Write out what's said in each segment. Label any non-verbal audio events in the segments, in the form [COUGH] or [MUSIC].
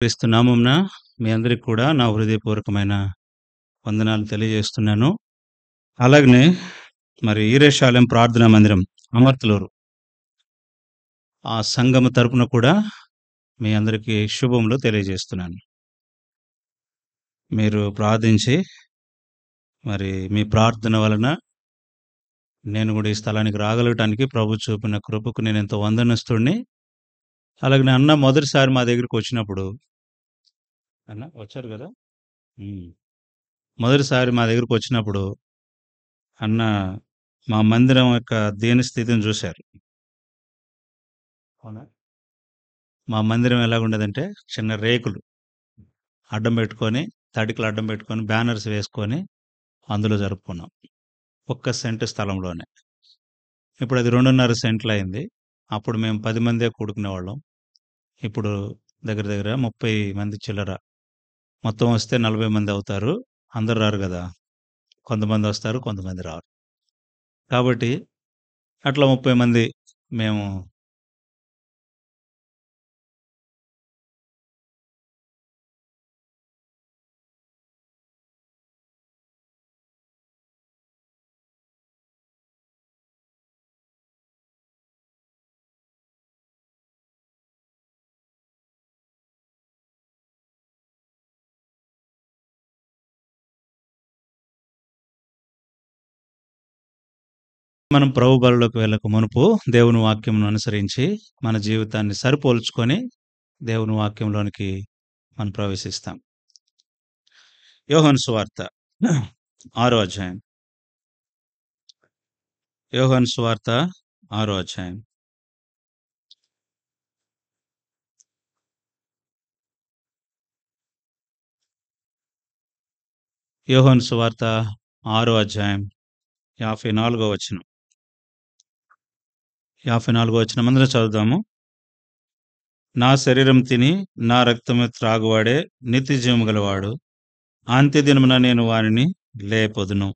క్రీస్తునామంన మీ అందరికి కూడా నా హృదయపూర్వకమైన వందనాలు తెలియజేస్తున్నాను అలాగనే మరి ఈరేషాలయం ప్రార్థనా మందిరం అమర్తలూరు ఆ సంఘం తరపున కూడా మీ అందరికీ శుభములు తెలియజేస్తున్నాను మీరు ప్రార్థించి మరి మీ ప్రార్థన వలన నేను కూడా ఈ స్థలానికి రాగలగటానికి ప్రభు చూపిన కృపకు నేను ఎంతో వందనస్తుడిని అలాగే అన్న మొదటిసారి మా దగ్గరికి వచ్చినప్పుడు అన్న వచ్చారు కదా మొదటిసారి మా దగ్గరకు వచ్చినప్పుడు అన్న మా మందిరం యొక్క దేని స్థితిని చూశారు అవునా మా మందిరం ఎలాగుండదంటే చిన్న రేకులు అడ్డం పెట్టుకొని తడికలు అడ్డం పెట్టుకొని బ్యానర్స్ వేసుకొని అందులో జరుపుకున్నాం ఒక్క సెంటు స్థలంలోనే ఇప్పుడు అది రెండున్నర సెంట్లు అయింది అప్పుడు మేము పది మందే కూడుకునేవాళ్ళం ఇప్పుడు దగ్గర దగ్గర ముప్పై మంది చిల్లర మొత్తం వస్తే నలభై మంది అవుతారు అందరు రారు కదా కొంతమంది వస్తారు కొంతమంది రారు కాబట్టి అట్లా ముప్పై మంది మేము మనం ప్రభు బరులోకి వెళ్ళక మునుపు దేవుని వాక్యంను అనుసరించి మన జీవితాన్ని సరిపోల్చుకొని దేవుని వాక్యంలోనికి మనం ప్రవేశిస్తాం యోహన్ సువార్త ఆరో అధ్యాయం యోహన్ సువార్త ఆరో అధ్యాయం యోహన్ సువార్త ఆరో అధ్యాయం యాభై నాలుగో వచనం యాభై నాలుగో వచ్చిన మందిరం చదువుదాము నా శరీరం తిని నా రక్తము త్రాగువాడే నిత్య జీవము గలవాడు అంత్యదినమున నేను వారిని లేపొదును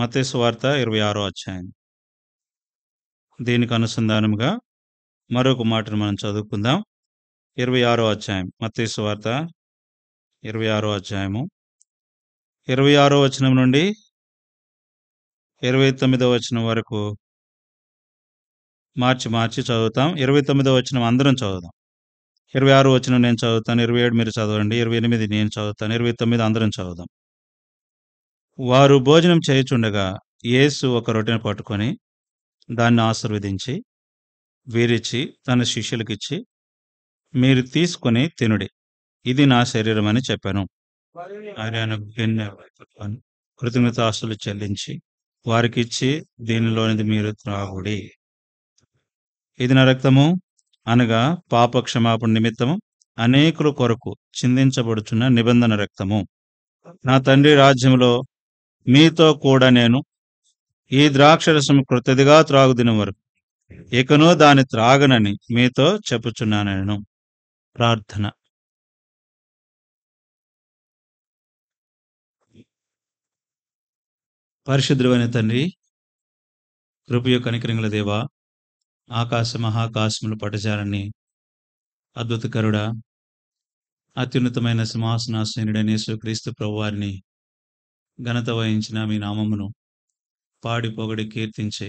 మతేసు వార్త ఇరవై ఆరో అధ్యాయం దీనికి అనుసంధానముగా మరొక మాటను మనం చదువుకుందాం ఇరవై ఆరో అధ్యాయం మతేసు వార్త ఇరవై ఆరో అధ్యాయము ఇరవై ఆరో వచనం నుండి ఇరవై తొమ్మిదో వచనం వరకు మార్చి మార్చి చదువుతాం ఇరవై తొమ్మిదో వచ్చిన అందరం చదువుదాం ఇరవై ఆరు వచ్చిన నేను చదువుతాను ఇరవై ఏడు మీరు చదవండి ఇరవై ఎనిమిది నేను చదువుతాను ఇరవై తొమ్మిది అందరం చదువుదాం వారు భోజనం చేయుచుండగా యేసు ఒక రొట్టెను పట్టుకొని దాన్ని ఆశీర్వదించి వీరిచ్చి తన శిష్యులకిచ్చి మీరు తీసుకుని తినుడి ఇది నా శరీరం అని చెప్పాను ఆయన కృతజ్ఞత ఆస్తులు చెల్లించి వారికిచ్చి దీనిలోనిది మీరు త్రాగుడి ఇది నా రక్తము అనగా పాప క్షమాపణ నిమిత్తము అనేకుల కొరకు చిందించబడుచున్న నిబంధన రక్తము నా తండ్రి రాజ్యంలో మీతో కూడా నేను ఈ ద్రాక్షరసం కృతదిగా త్రాగుదినం వరకు ఇకనో దాని త్రాగనని మీతో చెప్పుచున్నాను ప్రార్థన పరిశుద్ధువైన తండ్రి కృపయు కనికరింగుల దేవా ఆకాశ మహాకాశములు పటచారని అద్భుతకరుడా అత్యున్నతమైన సింహాసనాసీనుడైన యేసుక్రీస్తు ప్రభువారిని ఘనత వహించిన మీ నామమును పాడి పొగడి కీర్తించే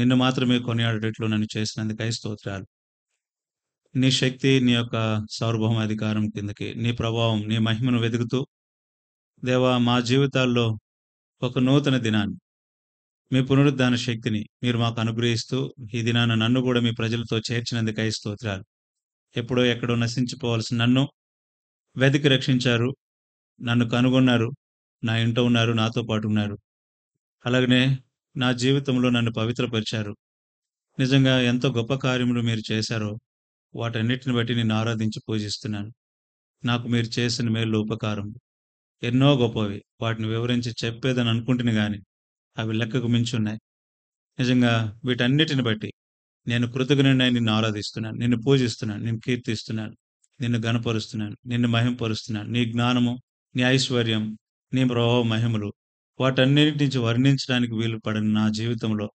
నిన్ను మాత్రమే కొనియాడేట్లు నన్ను చేసినందుకై స్తోత్రాలు నీ శక్తి నీ యొక్క సార్వభౌమ అధికారం కిందకి నీ ప్రభావం నీ మహిమను వెతుకుతూ దేవా మా జీవితాల్లో ఒక నూతన దినాన్ని మీ పునరుద్ధాన శక్తిని మీరు మాకు అనుగ్రహిస్తూ ఈ దినాన నన్ను కూడా మీ ప్రజలతో చేర్చినందుకై స్తోత్రాలు ఎప్పుడో ఎక్కడో నశించిపోవాల్సిన నన్ను వెతికి రక్షించారు నన్ను కనుగొన్నారు నా ఇంట ఉన్నారు నాతో పాటు ఉన్నారు అలాగనే నా జీవితంలో నన్ను పవిత్రపరిచారు నిజంగా ఎంతో గొప్ప కార్యములు మీరు చేశారో వాటన్నిటిని బట్టి నేను ఆరాధించి పూజిస్తున్నాను నాకు మీరు చేసిన మేలు ఉపకారం ఎన్నో గొప్పవి వాటిని వివరించి చెప్పేదని అనుకుంటుని కానీ అవి లెక్కకు మించి ఉన్నాయి నిజంగా వీటన్నిటిని బట్టి నేను కృతజ్ఞుడినై నిన్ను ఆరాధిస్తున్నాను నిన్ను పూజిస్తున్నాను నిన్ను కీర్తిస్తున్నాను నిన్ను గణపరుస్తున్నాను నిన్ను మహింపరుస్తున్నాను నీ జ్ఞానము నీ ఐశ్వర్యం నీ ప్రభావ మహిమలు వాటన్నిటి నుంచి వర్ణించడానికి వీలు పడిన నా జీవితంలో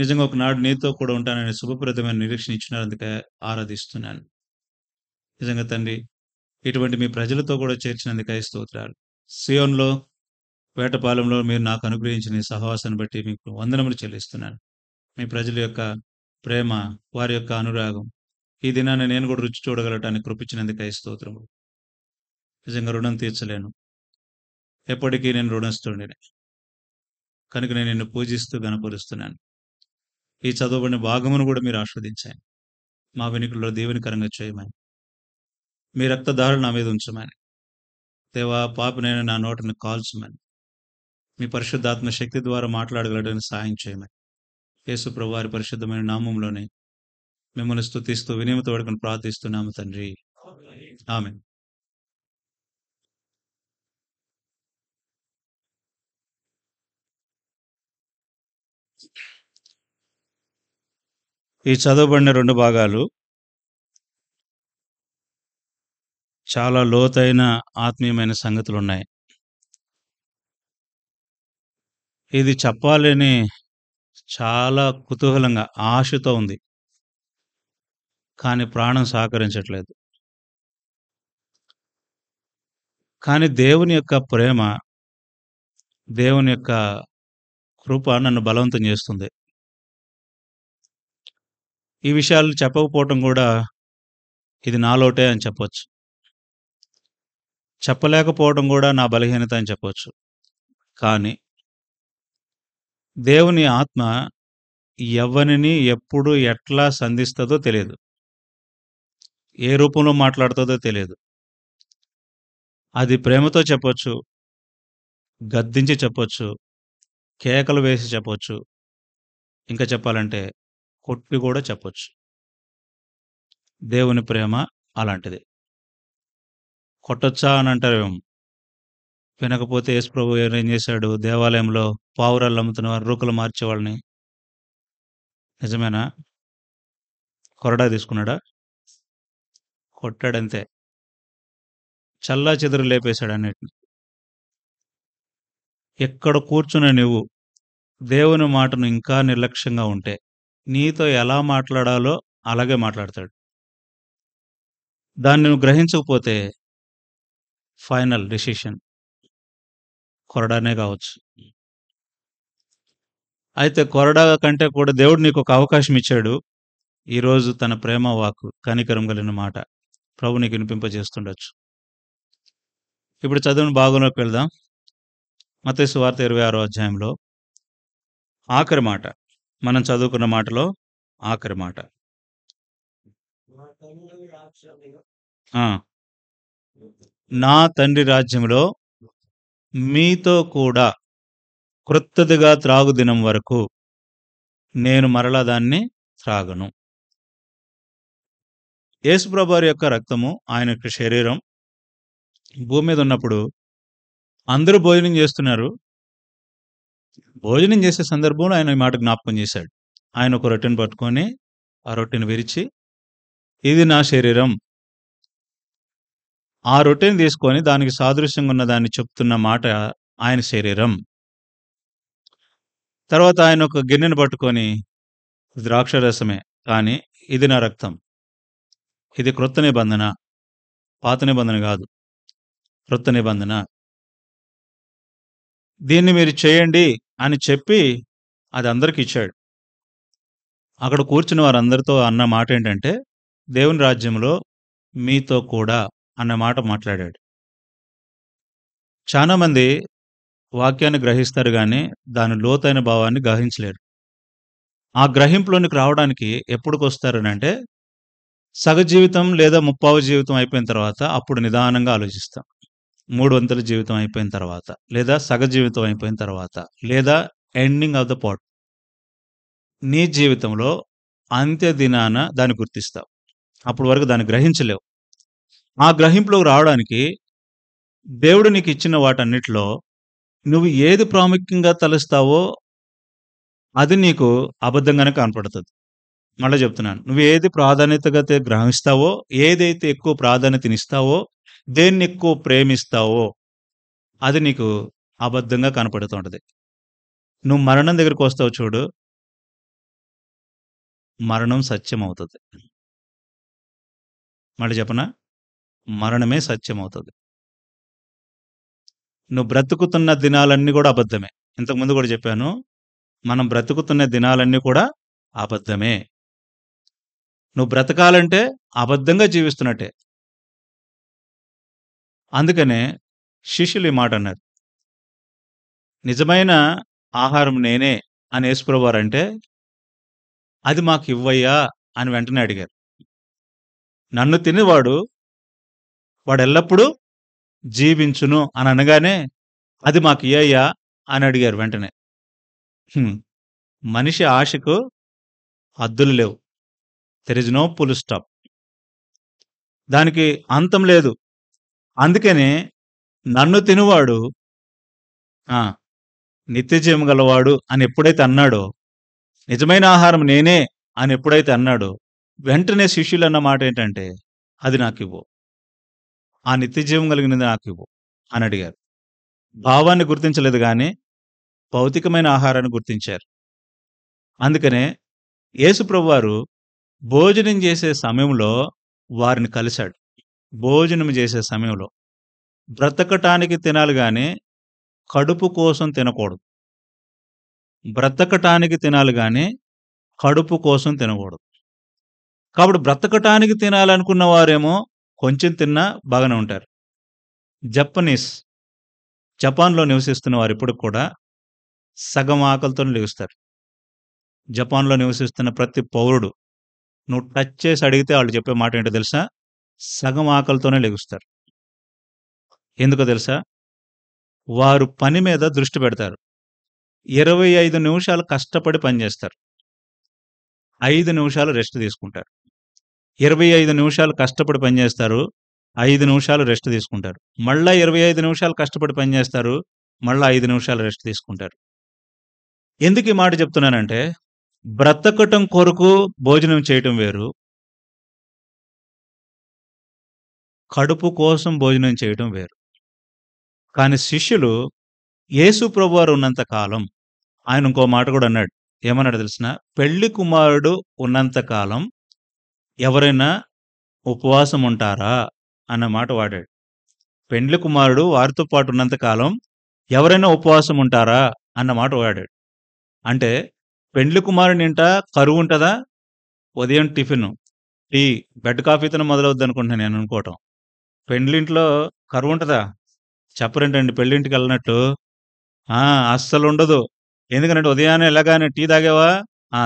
నిజంగా ఒకనాడు నీతో కూడా ఉంటానని శుభప్రదమైన నిరీక్షణ ఇచ్చినారు అందుకే ఆరాధిస్తున్నాను నిజంగా తండ్రి ఇటువంటి మీ ప్రజలతో కూడా చేర్చినందుకై స్తోత్రాలు సియోన్లో వేటపాలెంలో మీరు నాకు అనుగ్రహించిన సహవాసాన్ని బట్టి మీకు వందనములు చెల్లిస్తున్నాను మీ ప్రజల యొక్క ప్రేమ వారి యొక్క అనురాగం ఈ దినాన్ని నేను కూడా రుచి చూడగలటానికి కృపించినందుకై స్తోత్రము నిజంగా రుణం తీర్చలేను ఎప్పటికీ నేను రుణస్తుడిని కనుక నేను నిన్ను పూజిస్తూ గనపరుస్తున్నాను ఈ చదవబడిన భాగమును కూడా మీరు ఆస్వాదించాను మా వెనుకల్లో దీవెనికరంగా చేయమని మీ రక్తధారణ నా మీద ఉంచమని దేవా పాప నేను నా నోటిని కాల్చమని మీ పరిశుద్ధాత్మ శక్తి ద్వారా మాట్లాడగలడని సహాయం చేయమని యేసు వారి పరిశుద్ధమైన నామంలోనే మిమ్మల్ని స్థుతిస్తూ వినియమత వడకను ప్రార్థిస్తున్నాము తండ్రి ఆమె ఈ చదవబడిన రెండు భాగాలు చాలా లోతైన ఆత్మీయమైన సంగతులు ఉన్నాయి ఇది చెప్పాలని చాలా కుతూహలంగా ఆశతో ఉంది కానీ ప్రాణం సహకరించట్లేదు కానీ దేవుని యొక్క ప్రేమ దేవుని యొక్క కృప నన్ను బలవంతం చేస్తుంది ఈ విషయాలు చెప్పకపోవటం కూడా ఇది నాలోటే అని చెప్పచ్చు చెప్పలేకపోవడం కూడా నా బలహీనత అని చెప్పవచ్చు కానీ దేవుని ఆత్మ ఎవరిని ఎప్పుడు ఎట్లా సంధిస్తుందో తెలియదు ఏ రూపంలో మాట్లాడుతుందో తెలియదు అది ప్రేమతో చెప్పొచ్చు గద్దించి చెప్పొచ్చు కేకలు వేసి చెప్పొచ్చు ఇంకా చెప్పాలంటే కొట్టి కూడా చెప్పొచ్చు దేవుని ప్రేమ అలాంటిది కొట్టొచ్చా అని అంటారేమో వినకపోతే యేసు ప్రభు ఏం చేశాడు దేవాలయంలో పావురాలు అమ్ముతున్న వారు రూకలు మార్చేవాళ్ళని నిజమేనా కొరడా తీసుకున్నాడా కొట్టాడంతే చల్లా చెదురు లేపేశాడు అన్నిటిని ఎక్కడ కూర్చున్న నువ్వు దేవుని మాటను ఇంకా నిర్లక్ష్యంగా ఉంటే నీతో ఎలా మాట్లాడాలో అలాగే మాట్లాడతాడు దాన్ని నువ్వు గ్రహించకపోతే ఫైనల్ డిసిషన్ కొరడానే కావచ్చు అయితే కొరడా కంటే కూడా దేవుడు నీకు ఒక అవకాశం ఇచ్చాడు ఈరోజు తన ప్రేమ వాకు కనికరం కలిగిన మాట ప్రభు నీకు వినిపింపజేస్తుండొచ్చు ఇప్పుడు చదువుని భాగంలోకి వెళ్దాం మతేసు వార్త ఇరవై ఆరో అధ్యాయంలో ఆఖరి మాట మనం చదువుకున్న మాటలో ఆఖరి మాట నా తండ్రి రాజ్యంలో మీతో కూడా క్రొత్తదిగా త్రాగు దినం వరకు నేను మరలా దాన్ని త్రాగను యేసుప్రభారి యొక్క రక్తము ఆయన యొక్క శరీరం భూమి మీద ఉన్నప్పుడు అందరూ భోజనం చేస్తున్నారు భోజనం చేసే సందర్భంలో ఆయన ఈ మాట జ్ఞాపకం చేశాడు ఆయన ఒక రొట్టెను పట్టుకొని ఆ రొట్టెను విరిచి ఇది నా శరీరం ఆ రొట్టెని తీసుకొని దానికి సాదృశ్యంగా ఉన్న దాన్ని చెప్తున్న మాట ఆయన శరీరం తర్వాత ఆయన ఒక గిన్నెను పట్టుకొని ద్రాక్షరసమే కానీ ఇది నా రక్తం ఇది క్రొత్త నిబంధన పాత నిబంధన కాదు క్రొత్త నిబంధన దీన్ని మీరు చేయండి అని చెప్పి అది అందరికి ఇచ్చాడు అక్కడ కూర్చున్న వారందరితో అన్న మాట ఏంటంటే దేవుని రాజ్యంలో మీతో కూడా అన్న మాట మాట్లాడాడు చాలామంది వాక్యాన్ని గ్రహిస్తారు కానీ దాని లోతైన భావాన్ని గ్రహించలేరు ఆ గ్రహింపులోనికి రావడానికి అంటే సగ జీవితం లేదా ముప్పావు జీవితం అయిపోయిన తర్వాత అప్పుడు నిదానంగా ఆలోచిస్తాం మూడు వంతుల జీవితం అయిపోయిన తర్వాత లేదా సగ జీవితం అయిపోయిన తర్వాత లేదా ఎండింగ్ ఆఫ్ ద పాట్ నీ జీవితంలో అంత్య దినాన దాన్ని గుర్తిస్తావు అప్పటి వరకు దాన్ని గ్రహించలేవు ఆ గ్రహింపులోకి రావడానికి దేవుడు నీకు ఇచ్చిన వాటన్నిటిలో నువ్వు ఏది ప్రాముఖ్యంగా తలుస్తావో అది నీకు అబద్ధంగానే కనపడుతుంది మళ్ళీ చెప్తున్నాను నువ్వు ఏది ప్రాధాన్యతగా గ్రహిస్తావో ఏదైతే ఎక్కువ ప్రాధాన్యతనిస్తావో దేన్ని ఎక్కువ ప్రేమిస్తావో అది నీకు అబద్ధంగా కనపడుతుంటది నువ్వు మరణం దగ్గరికి వస్తావు చూడు మరణం సత్యం అవుతుంది మళ్ళీ చెప్పనా మరణమే సత్యమవుతుంది నువ్వు బ్రతుకుతున్న దినాలన్నీ కూడా అబద్ధమే ఇంతకుముందు కూడా చెప్పాను మనం బ్రతుకుతున్న దినాలన్నీ కూడా అబద్ధమే నువ్వు బ్రతకాలంటే అబద్ధంగా జీవిస్తున్నట్టే అందుకనే శిష్యులు ఈ మాట అన్నారు నిజమైన ఆహారం నేనే అని వేసుకురవారంటే అది మాకు ఇవ్వయ్యా అని వెంటనే అడిగారు నన్ను తినేవాడు వాడు ఎల్లప్పుడూ జీవించును అని అనగానే అది మాకు ఏయ్యా అని అడిగారు వెంటనే మనిషి ఆశకు హద్దులు లేవు there is no full stop దానికి అంతం లేదు అందుకనే నన్ను తినువాడు నిత్యజీవం గలవాడు అని ఎప్పుడైతే అన్నాడో నిజమైన ఆహారం నేనే అని ఎప్పుడైతే అన్నాడో వెంటనే శిష్యులు అన్న మాట ఏంటంటే అది నాకు ఇవ్వు ఆ నిత్యజీవం కలిగినది నాకు ఇవ్వు అని అడిగారు భావాన్ని గుర్తించలేదు కానీ భౌతికమైన ఆహారాన్ని గుర్తించారు అందుకనే యేసుప్రభు వారు భోజనం చేసే సమయంలో వారిని కలిశాడు భోజనం చేసే సమయంలో బ్రతకటానికి తినాలి కానీ కడుపు కోసం తినకూడదు బ్రతకటానికి తినాలి కానీ కడుపు కోసం తినకూడదు కాబట్టి బ్రతకటానికి తినాలనుకున్న వారేమో కొంచెం తిన్నా బాగానే ఉంటారు జపనీస్ జపాన్లో నివసిస్తున్న వారు ఇప్పుడు కూడా సగం ఆకలితో నిలుస్తారు జపాన్లో నివసిస్తున్న ప్రతి పౌరుడు నువ్వు టచ్ చేసి అడిగితే వాళ్ళు చెప్పే మాట ఏంటో తెలుసా సగం ఆకలితోనే లెగుస్తారు ఎందుకో తెలుసా వారు పని మీద దృష్టి పెడతారు ఇరవై ఐదు నిమిషాలు కష్టపడి పనిచేస్తారు ఐదు నిమిషాలు రెస్ట్ తీసుకుంటారు ఇరవై ఐదు నిమిషాలు కష్టపడి పనిచేస్తారు ఐదు నిమిషాలు రెస్ట్ తీసుకుంటారు మళ్ళీ ఇరవై ఐదు నిమిషాలు కష్టపడి పనిచేస్తారు మళ్ళీ ఐదు నిమిషాలు రెస్ట్ తీసుకుంటారు ఎందుకు ఈ మాట చెప్తున్నానంటే బ్రతకటం కొరకు భోజనం చేయటం వేరు కడుపు కోసం భోజనం చేయటం వేరు కానీ శిష్యులు యేసు ప్రభువారు ఉన్నంత కాలం ఆయన ఇంకో మాట కూడా అన్నాడు ఏమన్నాడు తెలిసిన పెళ్లి కుమారుడు ఉన్నంత కాలం ఎవరైనా ఉపవాసం ఉంటారా అన్నమాట వాడాడు పెండ్లి కుమారుడు వారితో పాటు ఉన్నంత కాలం ఎవరైనా ఉపవాసం ఉంటారా అన్నమాట వాడాడు అంటే పెండ్లి కుమారుని ఇంట కరువు ఉంటుందా ఉదయం టిఫిన్ టీ బెడ్ కాఫీతో మొదలవుద్ది అనుకుంటున్నాను నేను అనుకోవటం పెండ్లింట్లో కరువు ఉంటుందా చెప్పరేంటండి పెళ్ళింటికి వెళ్ళినట్టు అస్సలు ఉండదు ఎందుకంటే ఉదయాన్నే ఎలాగానే టీ తాగావా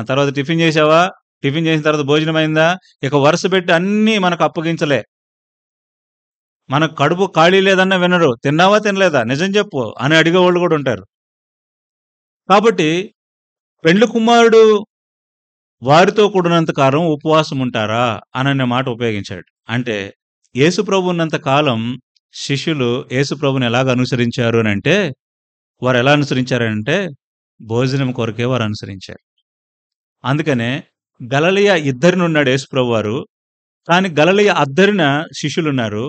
తర్వాత టిఫిన్ చేసావా టిఫిన్ చేసిన తర్వాత భోజనం అయిందా ఇక వరుస పెట్టి అన్నీ మనకు అప్పగించలే మన కడుపు ఖాళీ లేదన్న వినరు తిన్నావా తినలేదా నిజం చెప్పు అని అడిగేవాళ్ళు కూడా ఉంటారు కాబట్టి పెండ్లి కుమారుడు వారితో కూడినంత కాలం ఉపవాసం ఉంటారా అననే మాట ఉపయోగించాడు అంటే యేసుప్రభు ఉన్నంత కాలం శిష్యులు యేసుప్రభుని ఎలాగ అనుసరించారు అని అంటే వారు ఎలా అనుసరించారంటే భోజనం కొరకే వారు అనుసరించారు అందుకనే గలలయ ఇద్దరినున్నాడు యేసుప్రభు వారు కానీ గలలయ అద్దరిన శిష్యులున్నారు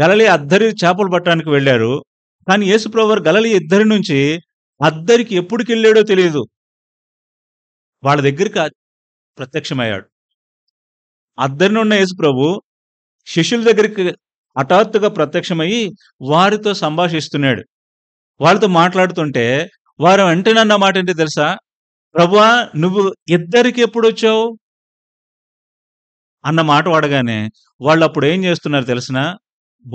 గలలియ అద్దరి చేపలు పట్టడానికి వెళ్ళారు కానీ యేసుప్రభు వారు గలలియ ఇద్దరి నుంచి అద్దరికి ఎప్పుడుకి వెళ్ళాడో తెలియదు వాళ్ళ దగ్గరికి ప్రత్యక్షమయ్యాడు అద్దరిని ఉన్న యేసుప్రభు శిష్యుల దగ్గరికి హఠాత్తుగా ప్రత్యక్షమయ్యి వారితో సంభాషిస్తున్నాడు వాళ్ళతో మాట్లాడుతుంటే వారు వెంటనే అన్న మాట ఏంటి తెలుసా ప్రభువా నువ్వు ఇద్దరికి ఎప్పుడు వచ్చావు అన్న మాట వాడగానే వాళ్ళు అప్పుడు ఏం చేస్తున్నారు తెలిసిన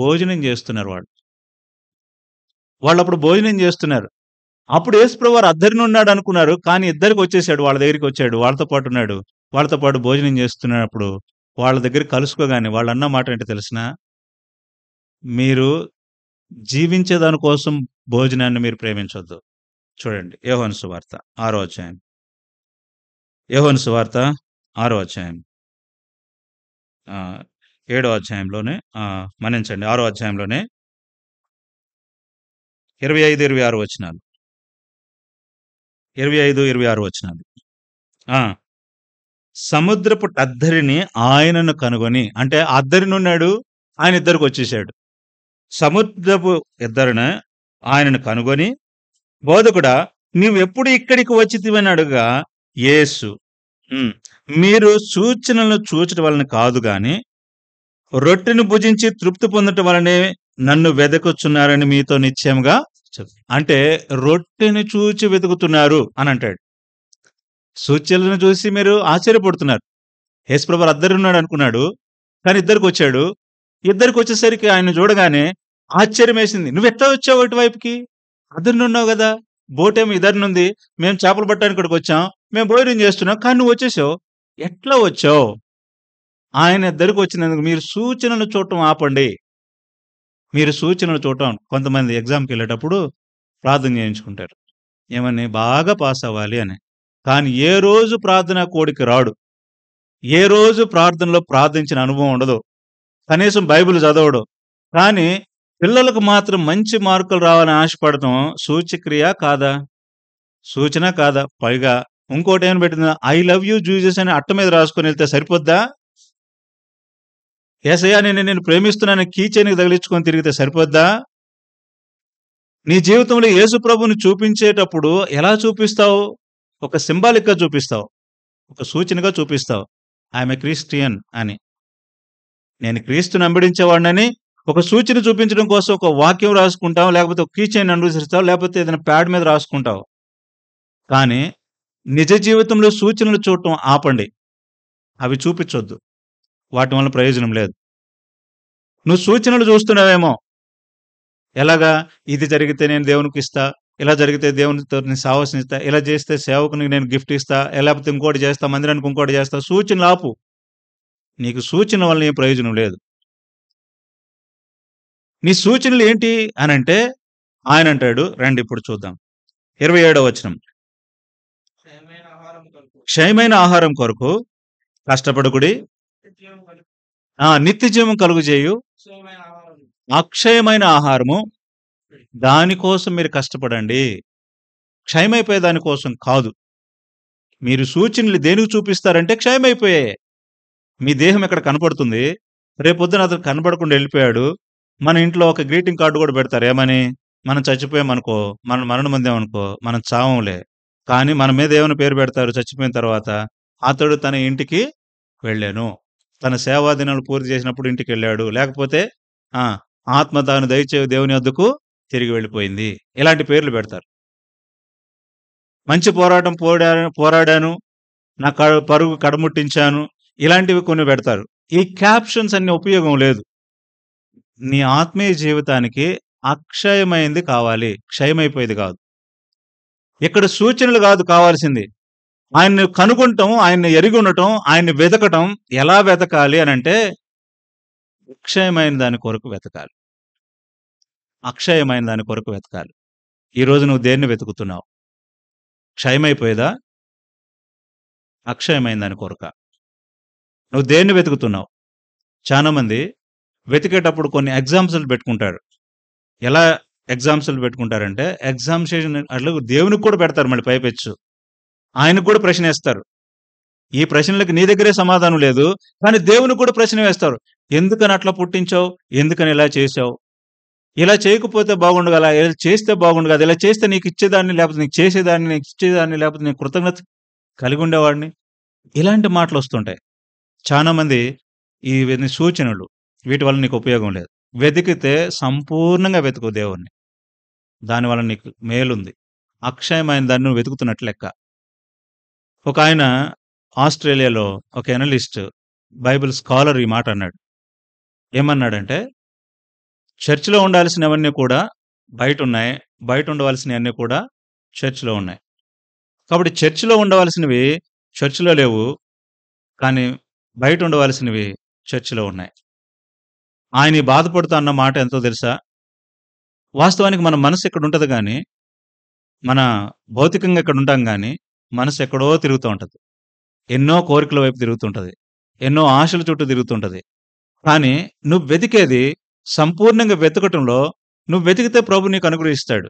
భోజనం చేస్తున్నారు వాళ్ళు వాళ్ళు అప్పుడు భోజనం చేస్తున్నారు అప్పుడు యేసుప్రభు వారు అద్దరిని ఉన్నాడు అనుకున్నారు కానీ ఇద్దరికి వచ్చేసాడు వాళ్ళ దగ్గరికి వచ్చాడు వాళ్ళతో పాటు ఉన్నాడు వాళ్ళతో పాటు భోజనం చేస్తున్నప్పుడు వాళ్ళ దగ్గర కలుసుకోగానే వాళ్ళు అన్న మాట ఏంటి తెలిసిన మీరు జీవించేదానికోసం కోసం భోజనాన్ని మీరు ప్రేమించొద్దు చూడండి యోహన్ ఆ రోజు యహోన్ సువార్త ఆరో అధ్యాయం ఏడో అధ్యాయంలోనే మన్నించండి ఆరో అధ్యాయంలోనే ఇరవై ఐదు ఇరవై ఆరు వచనాలు ఇరవై ఐదు ఇరవై ఆరు వచనాలు సముద్రపు అద్దరిని ఆయనను కనుగొని అంటే అద్దరిని ఉన్నాడు ఆయన ఇద్దరికి వచ్చేసాడు సముద్రపు ఇద్దరిని ఆయనను కనుగొని బోధకుడా నీవెప్పుడు ఇక్కడికి వచ్చితివని అడుగా యేసు మీరు సూచనలను చూచడం వలన కాదు గాని రొట్టెను భుజించి తృప్తి పొందటం వలనే నన్ను వెదకొచ్చున్నారని మీతో నిశ్చయంగా అంటే రొట్టెని చూచి వెతుకుతున్నారు అని అంటాడు సూచనలను చూసి మీరు ఆశ్చర్యపడుతున్నారు యేసుప్రభు అద్దరు ఉన్నాడు అనుకున్నాడు కానీ ఇద్దరికి వచ్చాడు ఇద్దరికి వచ్చేసరికి ఆయన చూడగానే ఆశ్చర్యం వేసింది నువ్వు ఎట్లా వచ్చావు ఇటువైపుకి అద్దరునున్నావు కదా బోటేమో ఇద్దరినుంది మేము చేపలు పట్టడానికి ఇక్కడికి వచ్చాం మేము భోజనం చేస్తున్నాం కానీ నువ్వు వచ్చేసావు ఎట్లా వచ్చావు ఆయన ఇద్దరికి వచ్చినందుకు మీరు సూచనలు చూడటం ఆపండి మీరు సూచనలు చూడటం కొంతమంది ఎగ్జామ్కి వెళ్ళేటప్పుడు ప్రార్థన చేయించుకుంటారు ఏమని బాగా పాస్ అవ్వాలి అని కానీ ఏ రోజు ప్రార్థన కోడికి రాడు ఏ రోజు ప్రార్థనలో ప్రార్థించిన అనుభవం ఉండదు కనీసం బైబిల్ చదవడు కానీ పిల్లలకు మాత్రం మంచి మార్కులు రావాలని ఆశపడటం సూచక్రియ కాదా సూచన కాదా పైగా ఇంకోటి ఏమైనా పెట్టిందా ఐ లవ్ యూ జూజెస్ అని అట్ట మీద రాసుకొని వెళ్తే సరిపోద్దా ఏసయ్యా నేను నేను ప్రేమిస్తున్నాను కీచైన్కి తగిలించుకొని తిరిగితే సరిపోద్దా నీ జీవితంలో యేసు ప్రభుని చూపించేటప్పుడు ఎలా చూపిస్తావు ఒక సింబాలిక్గా చూపిస్తావు ఒక సూచనగా చూపిస్తావు ఆమె క్రిస్టియన్ అని నేను క్రీస్తుని అంబడించేవాడినని ఒక సూచన చూపించడం కోసం ఒక వాక్యం రాసుకుంటావు లేకపోతే ఒక కీచైన్ అనుసరిస్తావు లేకపోతే ఏదైనా ప్యాడ్ మీద రాసుకుంటావు కానీ నిజ జీవితంలో సూచనలు చూడటం ఆపండి అవి చూపించొద్దు వాటి వల్ల ప్రయోజనం లేదు నువ్వు సూచనలు చూస్తున్నావేమో ఎలాగా ఇది జరిగితే నేను దేవునికి ఇస్తా ఇలా జరిగితే దేవునితో నేను సాహసిస్తా ఇలా చేస్తే సేవకునికి నేను గిఫ్ట్ ఇస్తా లేకపోతే ఇంకోటి చేస్తా మందిరానికి ఇంకోటి చేస్తా సూచనలు ఆపు నీకు సూచన వల్ల ఏం ప్రయోజనం లేదు నీ సూచనలు ఏంటి అని అంటే ఆయన అంటాడు రండి ఇప్పుడు చూద్దాం ఇరవై ఏడవ వచనం క్షయమైన ఆహారం కొరకు కష్టపడుకుడి నిత్య జీవం కలుగు చేయు అక్షయమైన ఆహారము దానికోసం మీరు కష్టపడండి క్షయమైపోయే దానికోసం కాదు మీరు సూచనలు దేనికి చూపిస్తారంటే క్షయమైపోయే మీ దేహం ఇక్కడ కనపడుతుంది రేపొద్దున అతను కనపడకుండా వెళ్ళిపోయాడు మన ఇంట్లో ఒక గ్రీటింగ్ కార్డు కూడా పెడతారు ఏమని మనం చచ్చిపోయామనుకో మనం మరణం అందేమనుకో మనం చావంలే కానీ మన మీద ఏమైనా పేరు పెడతారు చచ్చిపోయిన తర్వాత అతడు తన ఇంటికి వెళ్ళాను తన సేవా దినాలు పూర్తి చేసినప్పుడు ఇంటికి వెళ్ళాడు లేకపోతే ఆత్మ తాను దయచే దేవుని వద్దకు తిరిగి వెళ్ళిపోయింది ఇలాంటి పేర్లు పెడతారు మంచి పోరాటం పోరా పోరాడాను నా పరుగు కడముట్టించాను ఇలాంటివి కొన్ని పెడతారు ఈ క్యాప్షన్స్ అన్ని ఉపయోగం లేదు నీ ఆత్మీయ జీవితానికి అక్షయమైంది కావాలి క్షయమైపోయేది కాదు ఇక్కడ సూచనలు కాదు కావాల్సింది ఆయన్ని కనుగొనటం ఆయన్ని ఎరిగి ఉండటం ఆయన్ని వెతకటం ఎలా వెతకాలి అని అంటే అక్షయమైన దాని కొరకు వెతకాలి అక్షయమైన దాని కొరకు వెతకాలి ఈరోజు నువ్వు దేన్ని వెతుకుతున్నావు క్షయమైపోయేదా అక్షయమైన దాని కొరక నువ్వు దేన్ని వెతుకుతున్నావు చాలామంది వెతికేటప్పుడు కొన్ని ఎగ్జామ్స్లు పెట్టుకుంటాడు ఎలా ఎగ్జామ్స్లు పెట్టుకుంటారంటే ఎగ్జామ్స్ అట్లా దేవునికి కూడా పెడతారు మళ్ళీ పైపెచ్చు ఆయనకు కూడా ప్రశ్న వేస్తారు ఈ ప్రశ్నలకు నీ దగ్గరే సమాధానం లేదు కానీ దేవునికి కూడా ప్రశ్న వేస్తారు ఎందుకని అట్లా పుట్టించావు ఎందుకని ఇలా చేసావు ఇలా చేయకపోతే బాగుండు కదా ఇలా చేస్తే బాగుండు కదా ఇలా చేస్తే నీకు ఇచ్చేదాన్ని లేకపోతే నీకు చేసేదాన్ని నీకు ఇచ్చేదాన్ని లేకపోతే నీకు కృతజ్ఞత కలిగి ఉండేవాడిని ఇలాంటి మాటలు వస్తుంటాయి చాలామంది ఈ సూచనలు వీటి వల్ల నీకు ఉపయోగం లేదు వెతికితే సంపూర్ణంగా వెతుకు దేవుణ్ణి దానివల్ల నీకు మేలుంది అక్షయమైన దాన్ని నువ్వు వెతుకుతున్నట్టు లెక్క ఒక ఆయన ఆస్ట్రేలియాలో ఒక ఎనలిస్ట్ బైబిల్ స్కాలర్ ఈ మాట అన్నాడు ఏమన్నాడంటే చర్చ్లో ఉండాల్సినవన్నీ కూడా బయట ఉన్నాయి బయట ఉండవలసినవన్నీ కూడా చర్చ్లో ఉన్నాయి కాబట్టి చర్చ్లో ఉండవలసినవి చర్చ్లో లేవు కానీ బయట ఉండవలసినవి చర్చ్లో ఉన్నాయి ఆయన బాధపడుతూ అన్న మాట ఎంతో తెలుసా వాస్తవానికి మన మనసు ఇక్కడ ఉంటుంది కానీ మన భౌతికంగా ఇక్కడ ఉంటాం కానీ మనసు ఎక్కడో తిరుగుతూ ఉంటుంది ఎన్నో కోరికల వైపు తిరుగుతుంటుంది ఎన్నో ఆశల చుట్టూ తిరుగుతుంటుంది కానీ నువ్వు వెతికేది సంపూర్ణంగా వెతకటంలో నువ్వు వెతికితే ప్రభు నీకు అనుగ్రహిస్తాడు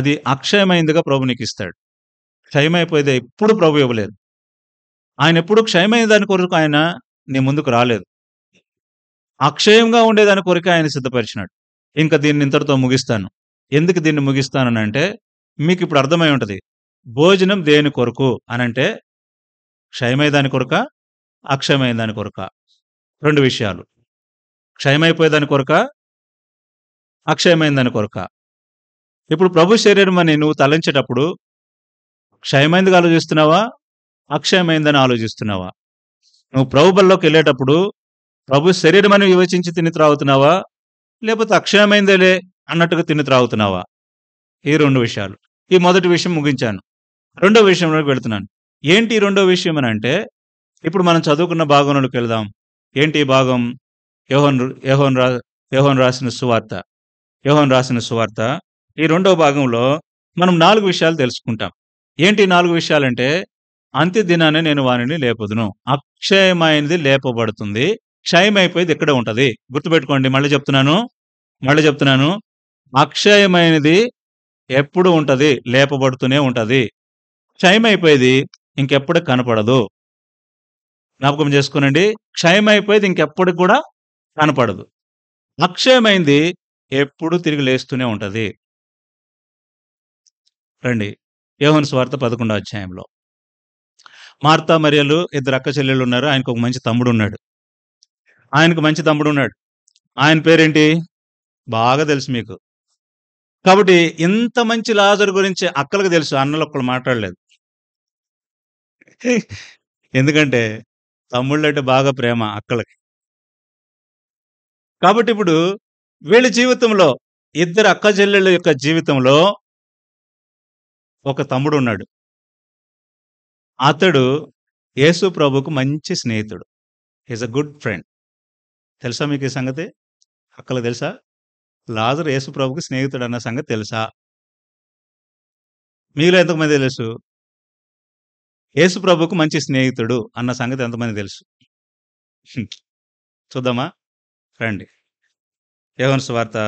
అది అక్షయమైందిగా ప్రభు నీకు ఇస్తాడు క్షయమైపోయేది ఎప్పుడు ప్రభు ఇవ్వలేదు ఆయన ఎప్పుడు క్షయమైన దాని కొరకు ఆయన నీ ముందుకు రాలేదు అక్షయంగా ఉండేదాని కొరకే ఆయన సిద్ధపరిచినాడు ఇంకా దీన్ని ఇంతటితో ముగిస్తాను ఎందుకు దీన్ని ముగిస్తానంటే మీకు ఇప్పుడు అర్థమై ఉంటుంది భోజనం దేని కొరకు అనంటే క్షయమై దాని కొరక అక్షయమై దాని కొరక రెండు విషయాలు క్షయమైపోయే దాని కొరక అక్షయమైన దాని కొరక ఇప్పుడు ప్రభు శరీరం అని నువ్వు తలంచేటప్పుడు క్షయమైందిగా ఆలోచిస్తున్నావా అక్షయమైందని ఆలోచిస్తున్నావా నువ్వు ప్రభు బల్లోకి వెళ్ళేటప్పుడు ప్రభు శరీరం అని వివచించి తిని త్రాగుతున్నావా లేకపోతే అక్షయమైందేలే అన్నట్టుగా తిని త్రాగుతున్నావా ఈ రెండు విషయాలు ఈ మొదటి విషయం ముగించాను రెండో విషయంలోకి వెళుతున్నాను ఏంటి రెండో విషయం అని అంటే ఇప్పుడు మనం చదువుకున్న భాగంలోకి వెళదాం ఏంటి భాగం యోహన్ యోహన్ రా యోహన్ రాసిన సువార్త యోహన్ రాసిన సువార్త ఈ రెండో భాగంలో మనం నాలుగు విషయాలు తెలుసుకుంటాం ఏంటి నాలుగు విషయాలంటే అంత్య దినాన్ని నేను వారిని లేపదును అక్షయమైనది లేపబడుతుంది క్షయమైపోయేది ఇక్కడే ఉంటుంది గుర్తుపెట్టుకోండి మళ్ళీ చెప్తున్నాను మళ్ళీ చెప్తున్నాను అక్షయమైనది ఎప్పుడు ఉంటుంది లేపబడుతూనే ఉంటుంది క్షయమైపోయేది ఇంకెప్పుడు కనపడదు జ్ఞాపకం చేసుకోనండి క్షయమైపోయేది ఇంకెప్పుడు కూడా కనపడదు అక్షయమైంది ఎప్పుడు తిరిగి లేస్తూనే ఉంటుంది రండి యోహన్ స్వార్త పదకొండో అధ్యాయంలో మార్తా మరియలు ఇద్దరు అక్క చెల్లెళ్ళు ఉన్నారు ఆయనకు ఒక మంచి తమ్ముడు ఉన్నాడు ఆయనకు మంచి తమ్ముడు ఉన్నాడు ఆయన పేరేంటి బాగా తెలుసు మీకు కాబట్టి ఇంత మంచి లాజర్ గురించి అక్కలకు తెలుసు అన్నలు ఒక్కడు మాట్లాడలేదు ఎందుకంటే తమ్ముళ్ళు అంటే బాగా ప్రేమ అక్కలకి కాబట్టి ఇప్పుడు వీళ్ళ జీవితంలో ఇద్దరు అక్క చెల్లెళ్ళ యొక్క జీవితంలో ఒక తమ్ముడు ఉన్నాడు అతడు యేసు ప్రభుకు మంచి స్నేహితుడు ఈజ్ అ గుడ్ ఫ్రెండ్ తెలుసా మీకు ఈ సంగతి అక్కలు తెలుసా యేసు ప్రభుకి స్నేహితుడు అన్న సంగతి తెలుసా మీలో ఎంతమంది తెలుసు ప్రభుకు మంచి స్నేహితుడు అన్న సంగతి ఎంతమంది తెలుసు చూద్దామా రండి యోహన్ వార్త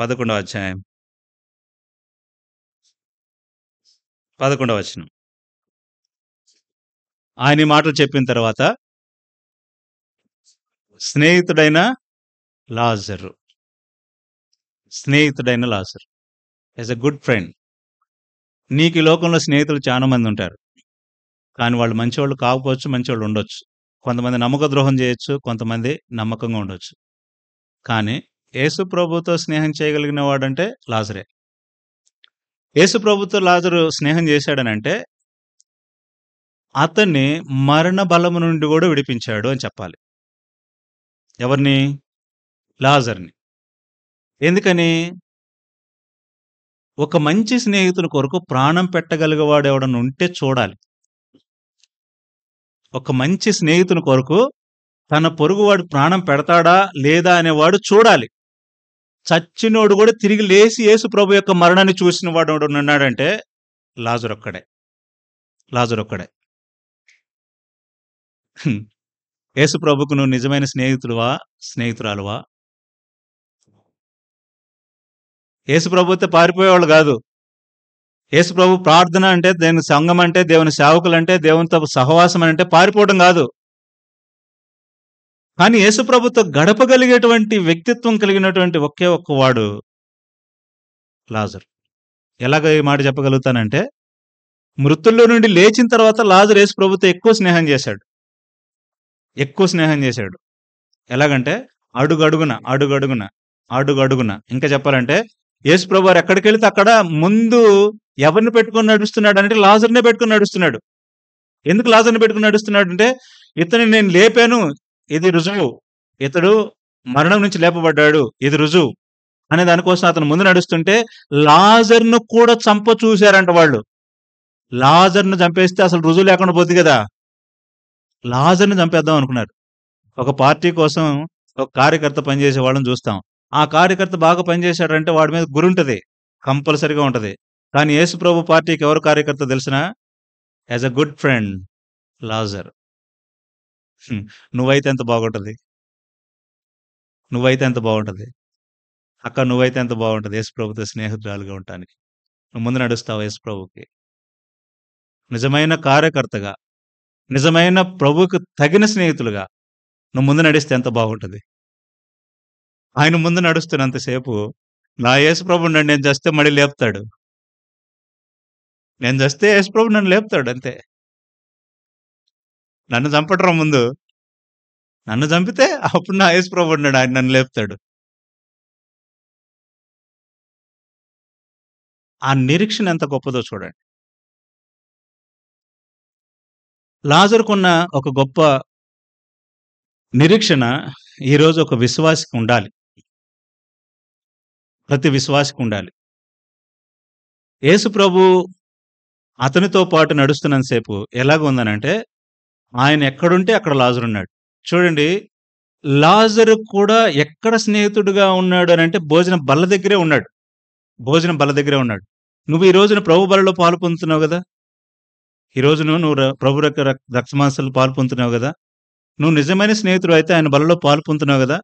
పదకొండవ అధ్యాయం పదకొండవ వచనం ఆయన మాటలు చెప్పిన తర్వాత స్నేహితుడైన లాజరు స్నేహితుడైన Lazarus as a good friend నీకు ఈ లోకంలో స్నేహితులు చాలా మంది ఉంటారు కానీ వాళ్ళు మంచివాళ్ళు కాకపోవచ్చు మంచివాళ్ళు ఉండొచ్చు కొంతమంది నమ్మక ద్రోహం చేయొచ్చు కొంతమంది నమ్మకంగా ఉండొచ్చు కానీ యేసు ప్రభుతో స్నేహం చేయగలిగిన వాడంటే లాజరే యేసు ప్రభుతో లాజరు స్నేహం చేశాడనంటే అతన్ని మరణ బలము నుండి కూడా విడిపించాడు అని చెప్పాలి ఎవరిని లాజర్ని ఎందుకని ఒక మంచి స్నేహితుల కొరకు ప్రాణం పెట్టగలిగేవాడు ఎవడన్నా ఉంటే చూడాలి ఒక మంచి స్నేహితుని కొరకు తన పొరుగువాడు ప్రాణం పెడతాడా లేదా అనేవాడు చూడాలి చచ్చినోడు కూడా తిరిగి లేచి యేసు ప్రభు యొక్క మరణాన్ని చూసిన వాడు ఉన్నాడంటే లాజరొక్కడే లాజరొక్కడే ప్రభుకు నువ్వు నిజమైన స్నేహితుడువా స్నేహితురాలువా యేసుప్రభు అయితే పారిపోయేవాళ్ళు కాదు ప్రభు ప్రార్థన అంటే దేవుని సంఘం అంటే దేవుని సేవకులు అంటే దేవునితో సహవాసం అంటే పారిపోవడం కాదు కానీ యేసుప్రభుతో గడపగలిగేటువంటి వ్యక్తిత్వం కలిగినటువంటి ఒకే ఒక్క వాడు లాజర్ ఎలాగ ఈ మాట చెప్పగలుగుతానంటే మృతుల్లో నుండి లేచిన తర్వాత లాజర్ యేసుప్రభుతో ఎక్కువ స్నేహం చేశాడు ఎక్కువ స్నేహం చేశాడు ఎలాగంటే అడుగడుగున అడుగడుగున అడుగడుగున ఇంకా చెప్పాలంటే యేసు ప్రభు ఎక్కడికి వెళితే అక్కడ ముందు ఎవరిని పెట్టుకుని నడుస్తున్నాడు అంటే లాజర్నే పెట్టుకుని నడుస్తున్నాడు ఎందుకు లాజర్ని పెట్టుకుని నడుస్తున్నాడు అంటే ఇతను నేను లేపాను ఇది రుజువు ఇతడు మరణం నుంచి లేపబడ్డాడు ఇది రుజువు అనే దానికోసం అతను ముందు నడుస్తుంటే లాజర్ను కూడా చంప చూశారంట వాళ్ళు లాజర్ను చంపేస్తే అసలు రుజువు లేకుండా పోద్ది కదా లాజర్ని చంపేద్దాం అనుకున్నారు ఒక పార్టీ కోసం ఒక కార్యకర్త పనిచేసే వాళ్ళని చూస్తాం ఆ కార్యకర్త బాగా పనిచేశాడంటే వాడి మీద గురి ఉంటుంది కంపల్సరిగా ఉంటుంది కానీ యేసుప్రభు పార్టీకి ఎవరు కార్యకర్త తెలిసిన as a good friend Lazar నువ్వైతే ఎంత బాగుంటుంది నువ్వైతే ఎంత బాగుంటుంది అక్క నువ్వైతే ఎంత బాగుంటుంది యేసుప్రభుతో స్నేహితురాలుగా ఉండటానికి నువ్వు ముందు నడుస్తావు యేసుప్రభుకి నిజమైన కార్యకర్తగా నిజమైన ప్రభువుకు తగిన స్నేహితులుగా నువ్వు ముందు నడిస్తే ఎంత బాగుంటుంది ఆయన ముందు నడుస్తున్నంతసేపు నా యేసుప్రభు నన్ను నేను చేస్తే మళ్ళీ లేపుతాడు నేను చేస్తే యేసుప్రభు నన్ను లేపుతాడు అంతే నన్ను చంపటం ముందు నన్ను చంపితే అప్పుడు నా యేసుప్రభు ఉన్నాడు ఆయన నన్ను లేపుతాడు ఆ నిరీక్షణ ఎంత గొప్పదో చూడండి కొన్న ఒక గొప్ప నిరీక్షణ ఈరోజు ఒక విశ్వాసికి ఉండాలి ప్రతి విశ్వాసికి ఉండాలి యేసు ప్రభు అతనితో పాటు నడుస్తున్నంతసేపు ఎలాగ ఉందనంటే ఆయన ఎక్కడుంటే అక్కడ ఉన్నాడు చూడండి లాజర్ కూడా ఎక్కడ స్నేహితుడుగా ఉన్నాడు అని అంటే భోజనం బల్ల దగ్గరే ఉన్నాడు భోజనం బల్ల దగ్గరే ఉన్నాడు నువ్వు ఈ రోజున ప్రభు బలలో పాలు పొందుతున్నావు కదా ఈ రోజు నువ్వు ప్రభు యొక్క రక్తమాసాలు పాల్పొందుతున్నావు కదా నువ్వు నిజమైన స్నేహితుడు అయితే ఆయన బలలో పొందుతున్నావు కదా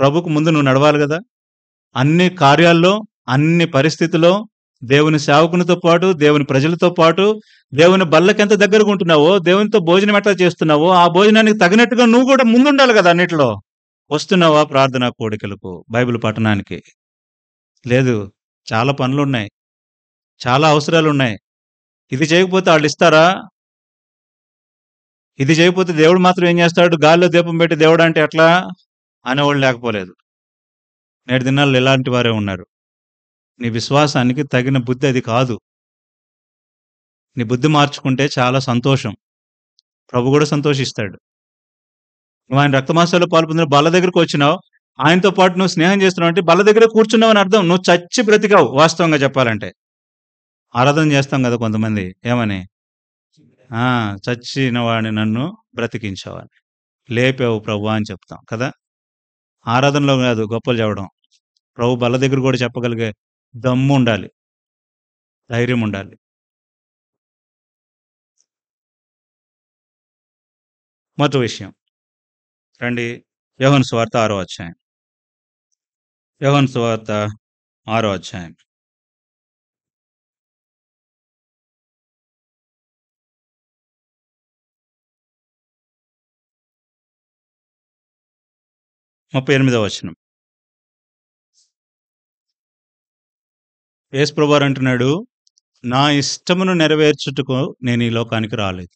ప్రభుకు ముందు నువ్వు నడవాలి కదా అన్ని కార్యాల్లో అన్ని పరిస్థితుల్లో దేవుని సేవకునితో పాటు దేవుని ప్రజలతో పాటు దేవుని బల్లకెంత దగ్గరగా ఉంటున్నావో దేవునితో భోజనం ఎట్లా చేస్తున్నావో ఆ భోజనానికి తగినట్టుగా నువ్వు కూడా ముందుండాలి కదా అన్నిట్లో వస్తున్నావా ప్రార్థన కోడికలకు బైబిల్ పఠనానికి లేదు చాలా పనులు ఉన్నాయి చాలా అవసరాలు ఉన్నాయి ఇది చేయకపోతే వాళ్ళు ఇస్తారా ఇది చేయకపోతే దేవుడు మాత్రం ఏం చేస్తాడు గాల్లో దీపం పెట్టి దేవుడు అంటే ఎట్లా అనేవాళ్ళు లేకపోలేదు నేటి దినాల్లో ఇలాంటి వారే ఉన్నారు నీ విశ్వాసానికి తగిన బుద్ధి అది కాదు నీ బుద్ధి మార్చుకుంటే చాలా సంతోషం ప్రభు కూడా సంతోషిస్తాడు నువ్వు ఆయన రక్తమాసాలు పాల్పొందిన బల దగ్గరకు వచ్చినావు ఆయనతో పాటు నువ్వు స్నేహం చేస్తున్నావు అంటే బల దగ్గర కూర్చున్నావు అని అర్థం నువ్వు చచ్చి బ్రతికావు వాస్తవంగా చెప్పాలంటే ఆరాధన చేస్తాం కదా కొంతమంది ఏమని చచ్చిన వాడిని నన్ను బ్రతికించేవాడిని లేపావు ప్రభు అని చెప్తాం కదా ఆరాధనలో కాదు గొప్పలు చెప్పడం ప్రభు బల దగ్గర కూడా చెప్పగలిగే దమ్ము ఉండాలి ధైర్యం ఉండాలి మొదటి విషయం రండి యోహన్ స్వార్థ ఆరో అధ్యాయం యోహన్ స్వార్త ఆరో అధ్యాయం ముప్పై ఎనిమిదవ వచనం యేసు ప్రభువారు అంటున్నాడు నా ఇష్టమును నెరవేర్చుటకు నేను ఈ లోకానికి రాలేదు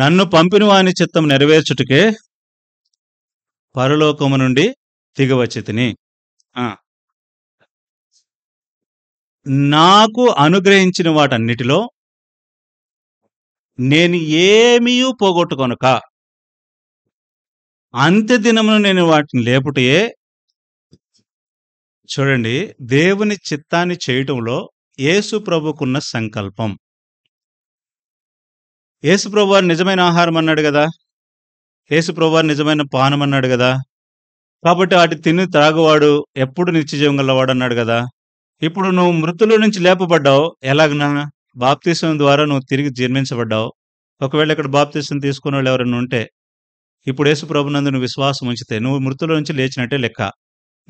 నన్ను పంపిన వాని చిత్తం నెరవేర్చుటకే పరలోకము నుండి దిగవచ్చి తిని నాకు అనుగ్రహించిన వాటన్నిటిలో నేను ఏమీ పోగొట్టుకొనక అంత్య దినమును నేను వాటిని లేపుటయే చూడండి దేవుని చిత్తాన్ని చేయటంలో యేసు ప్రభుకున్న సంకల్పం యేసు ప్రభు నిజమైన ఆహారం అన్నాడు కదా యేసు ప్రభువారు నిజమైన పానం అన్నాడు కదా కాబట్టి వాటి తిని త్రాగువాడు ఎప్పుడు నిత్యజీవం గలవాడు అన్నాడు కదా ఇప్పుడు నువ్వు మృతుల నుంచి లేపబడ్డావు ఎలాగనా బాప్తీసం ద్వారా నువ్వు తిరిగి జన్మించబడ్డావు ఒకవేళ ఇక్కడ బాప్తీసం తీసుకున్న వాళ్ళు ఎవరైనా ఉంటే ఇప్పుడు యేసు నందు నువ్వు విశ్వాసం ఉంచితే నువ్వు మృతుల నుంచి లేచినట్టే లెక్క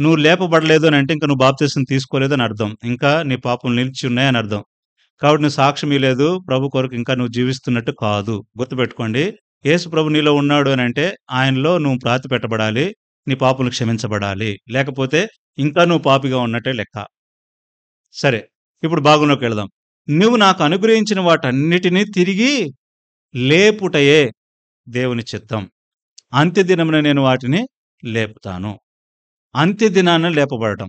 నువ్వు లేపబడలేదు అని అంటే ఇంకా నువ్వు బాప్తీసం తీసుకోలేదు అని అర్థం ఇంకా నీ పాపం నిలిచి ఉన్నాయని అర్థం కాబట్టి నువ్వు సాక్ష్యం లేదు ప్రభు కొరకు ఇంకా నువ్వు జీవిస్తున్నట్టు కాదు గుర్తుపెట్టుకోండి యేసు ప్రభు నీలో ఉన్నాడు అని అంటే ఆయనలో నువ్వు ప్రాతి పెట్టబడాలి నీ పాపలు క్షమించబడాలి లేకపోతే ఇంకా నువ్వు పాపిగా ఉన్నట్టే లెక్క సరే ఇప్పుడు భాగంలోకి వెళదాం నువ్వు నాకు అనుగ్రహించిన వాటన్నిటినీ తిరిగి లేపుటయే దేవుని చిత్తం అంత్యదినమున నేను వాటిని లేపుతాను అంత్యదినాన్ని లేపబడటం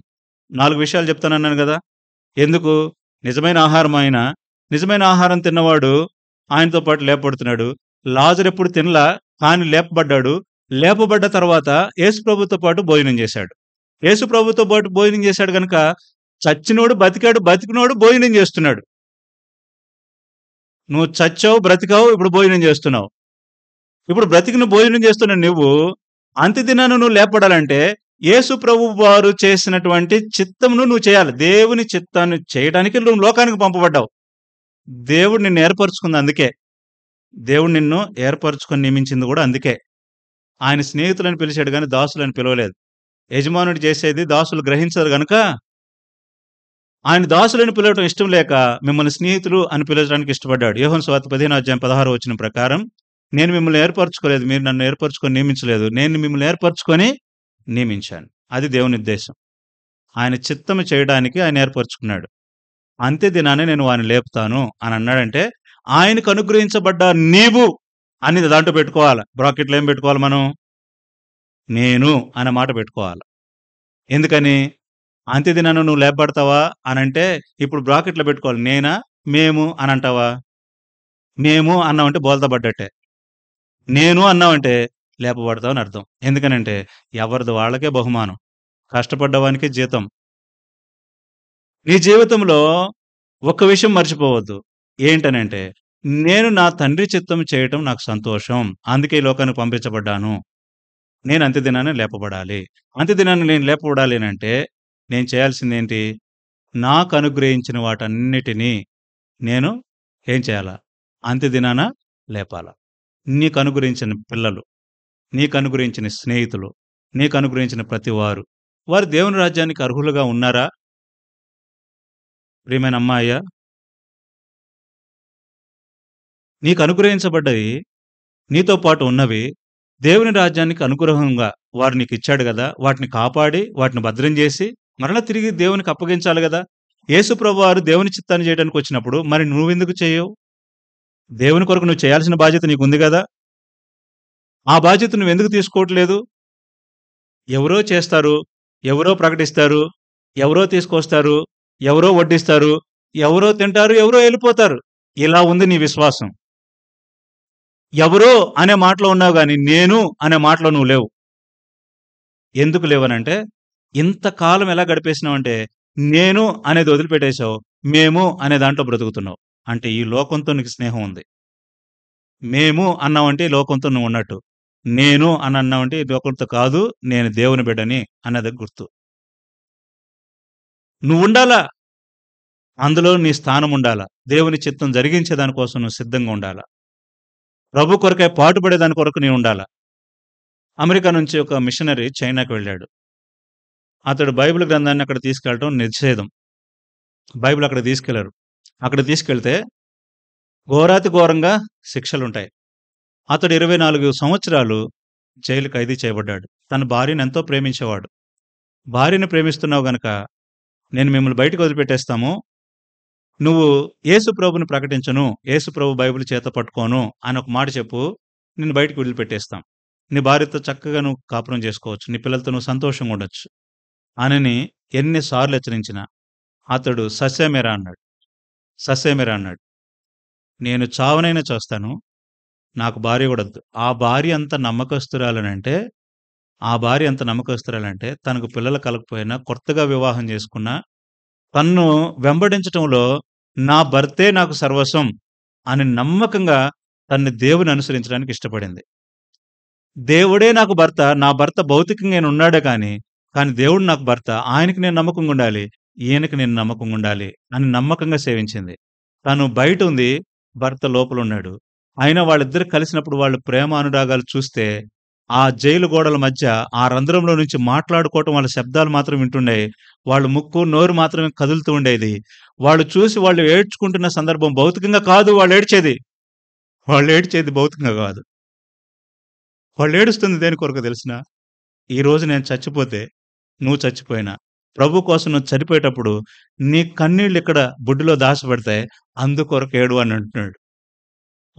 నాలుగు విషయాలు చెప్తానన్నాను కదా ఎందుకు నిజమైన ఆహారం ఆయన నిజమైన ఆహారం తిన్నవాడు ఆయనతో పాటు లేపబడుతున్నాడు లాజర్ ఎప్పుడు తినలా కానీ లేపబడ్డాడు లేపబడ్డ తర్వాత యేసు ప్రభుతో పాటు భోజనం చేశాడు యేసు ప్రభుతో పాటు భోజనం చేశాడు కనుక చచ్చినోడు బతికాడు బతికినోడు భోజనం చేస్తున్నాడు నువ్వు చచ్చావు బ్రతికావు ఇప్పుడు భోజనం చేస్తున్నావు ఇప్పుడు బ్రతికిన భోజనం చేస్తున్న నువ్వు అంతిదినాను నువ్వు లేపడాలంటే యేసు ప్రభు వారు చేసినటువంటి చిత్తమును నువ్వు చేయాలి దేవుని చిత్తాన్ని చేయడానికి నువ్వు లోకానికి పంపబడ్డావు దేవుడు నిన్ను ఏర్పరచుకుంది అందుకే దేవుడు నిన్ను ఏర్పరచుకొని నియమించింది కూడా అందుకే ఆయన స్నేహితులను పిలిచాడు కానీ దాసులను పిలవలేదు యజమానుడు చేసేది దాసులు గ్రహించారు కనుక ఆయన దాసులను పిలవడం ఇష్టం లేక మిమ్మల్ని స్నేహితులు అని పిలవడానికి ఇష్టపడ్డాడు యోహన్ స్వాతి పదిహేను అధ్యాయం పదహారు వచ్చిన ప్రకారం నేను మిమ్మల్ని ఏర్పరచుకోలేదు మీరు నన్ను ఏర్పరచుకొని నియమించలేదు నేను మిమ్మల్ని ఏర్పరచుకొని నియమించాను అది దేవుని ఉద్దేశం ఆయన చిత్తము చేయడానికి ఆయన ఏర్పరచుకున్నాడు అంతే దినాన్ని నేను వాని లేపుతాను అని అన్నాడంటే ఆయనకు అనుగ్రహించబడ్డ నీవు అని దాంట్లో పెట్టుకోవాలి బ్రాకెట్లు ఏం పెట్టుకోవాలి మనం నేను అనే మాట పెట్టుకోవాలి ఎందుకని అంతే దినాన్ని నువ్వు లేపబడతావా అని అంటే ఇప్పుడు బ్రాకెట్లో పెట్టుకోవాలి నేనా మేము అని అంటావా మేము అన్నామంటే బోల్తబడ్డట్టే నేను అన్నావంటే లేపబడతావు అని అర్థం ఎందుకనంటే ఎవరిది వాళ్ళకే బహుమానం కష్టపడ్డవానికే జీతం నీ జీవితంలో ఒక విషయం మర్చిపోవద్దు ఏంటనంటే నేను నా తండ్రి చిత్తం చేయటం నాకు సంతోషం అందుకే ఈ లోకానికి పంపించబడ్డాను నేను దినాన్ని లేపబడాలి దినాన్ని నేను లేపబడాలి అంటే నేను చేయాల్సింది ఏంటి నాకు అనుగ్రహించిన వాటన్నిటినీ నేను ఏం చేయాలా దినాన లేపాలా నీకు అనుగ్రహించిన పిల్లలు నీకు అనుగ్రహించిన స్నేహితులు నీకు అనుగ్రహించిన ప్రతివారు వారు దేవుని రాజ్యానికి అర్హులుగా ఉన్నారా ప్రియమైన అమ్మాయ్యా నీకు అనుగ్రహించబడ్డవి నీతో పాటు ఉన్నవి దేవుని రాజ్యానికి అనుగ్రహంగా వారు నీకు ఇచ్చాడు కదా వాటిని కాపాడి వాటిని భద్రం చేసి మరలా తిరిగి దేవునికి అప్పగించాలి కదా ప్రభు వారు దేవుని చిత్తాన్ని చేయడానికి వచ్చినప్పుడు మరి నువ్వెందుకు చేయవు దేవుని కొరకు నువ్వు చేయాల్సిన బాధ్యత నీకు ఉంది కదా ఆ బాధ్యత నువ్వు ఎందుకు తీసుకోవట్లేదు ఎవరో చేస్తారు ఎవరో ప్రకటిస్తారు ఎవరో తీసుకొస్తారు ఎవరో వడ్డిస్తారు ఎవరో తింటారు ఎవరో వెళ్ళిపోతారు ఇలా ఉంది నీ విశ్వాసం ఎవరో అనే మాటలో ఉన్నావు కానీ నేను అనే మాటలో నువ్వు లేవు ఎందుకు లేవనంటే ఇంతకాలం ఎలా గడిపేసినావు అంటే నేను అనేది వదిలిపెట్టేశావు మేము అనే దాంట్లో బ్రతుకుతున్నావు అంటే ఈ లోకంతో నీకు స్నేహం ఉంది మేము అన్నామంటే లోకంతో నువ్వు ఉన్నట్టు నేను అని అన్నామంటే లోకంతో కాదు నేను దేవుని బిడ్డని అన్నది గుర్తు నువ్వు ఉండాలా అందులో నీ స్థానం ఉండాలా దేవుని చిత్తం జరిగించే దానికోసం నువ్వు సిద్ధంగా ఉండాలా ప్రభు కొరకై పాటుపడే దాని కొరకు నీ ఉండాలా అమెరికా నుంచి ఒక మిషనరీ చైనాకు వెళ్ళాడు అతడు బైబిల్ గ్రంథాన్ని అక్కడ తీసుకెళ్ళడం నిషేధం బైబిల్ అక్కడ తీసుకెళ్లరు అక్కడ తీసుకెళ్తే ఘోరాతి ఘోరంగా శిక్షలుంటాయి అతడు ఇరవై నాలుగు సంవత్సరాలు జైలు ఖైదీ చేయబడ్డాడు తన భార్యను ఎంతో ప్రేమించేవాడు భార్యను ప్రేమిస్తున్నావు గనక నేను మిమ్మల్ని బయటకు వదిలిపెట్టేస్తాము నువ్వు ప్రభుని ప్రకటించను ప్రభు బైబిల్ చేత పట్టుకోను అని ఒక మాట చెప్పు నేను బయటకు వదిలిపెట్టేస్తాం నీ భార్యతో చక్కగా నువ్వు కాపురం చేసుకోవచ్చు నీ పిల్లలతో నువ్వు సంతోషంగా ఉండొచ్చు అనని ఎన్నిసార్లు హెచ్చరించిన అతడు సస్యమేరా అన్నాడు ససేమిరా అన్నాడు నేను చావనైనా చేస్తాను నాకు భార్య కూడా ఆ భార్య అంత నమ్మకస్తురాలనంటే ఆ భార్య అంత నమ్మకస్తురాలంటే తనకు పిల్లలు కలకపోయినా కొత్తగా వివాహం చేసుకున్న తన్ను వెంబడించటంలో నా భర్తే నాకు సర్వస్వం అని నమ్మకంగా తన్ని దేవుని అనుసరించడానికి ఇష్టపడింది దేవుడే నాకు భర్త నా భర్త భౌతికంగా నేను ఉన్నాడే కానీ కానీ దేవుడు నాకు భర్త ఆయనకి నేను నమ్మకంగా ఉండాలి ఈయనకి నేను నమ్మకంగా ఉండాలి అని నమ్మకంగా సేవించింది తను బయట ఉంది భర్త లోపల ఉన్నాడు అయినా వాళ్ళిద్దరు కలిసినప్పుడు వాళ్ళు ప్రేమ అనురాగాలు చూస్తే ఆ జైలు గోడల మధ్య ఆ రంధ్రంలో నుంచి మాట్లాడుకోవటం వాళ్ళ శబ్దాలు మాత్రం వింటుండే వాళ్ళు ముక్కు నోరు మాత్రమే కదులుతూ ఉండేది వాళ్ళు చూసి వాళ్ళు ఏడ్చుకుంటున్న సందర్భం భౌతికంగా కాదు వాళ్ళు ఏడ్చేది వాళ్ళు ఏడ్చేది భౌతికంగా కాదు వాళ్ళు ఏడుస్తుంది దేని కొరకు తెలిసిన ఈరోజు నేను చచ్చిపోతే నువ్వు చచ్చిపోయినా ప్రభు కోసం నువ్వు చనిపోయేటప్పుడు నీ కన్నీళ్ళు ఇక్కడ బుడ్డులో దాచబడతాయి అందుకొరకు ఏడు అని అంటున్నాడు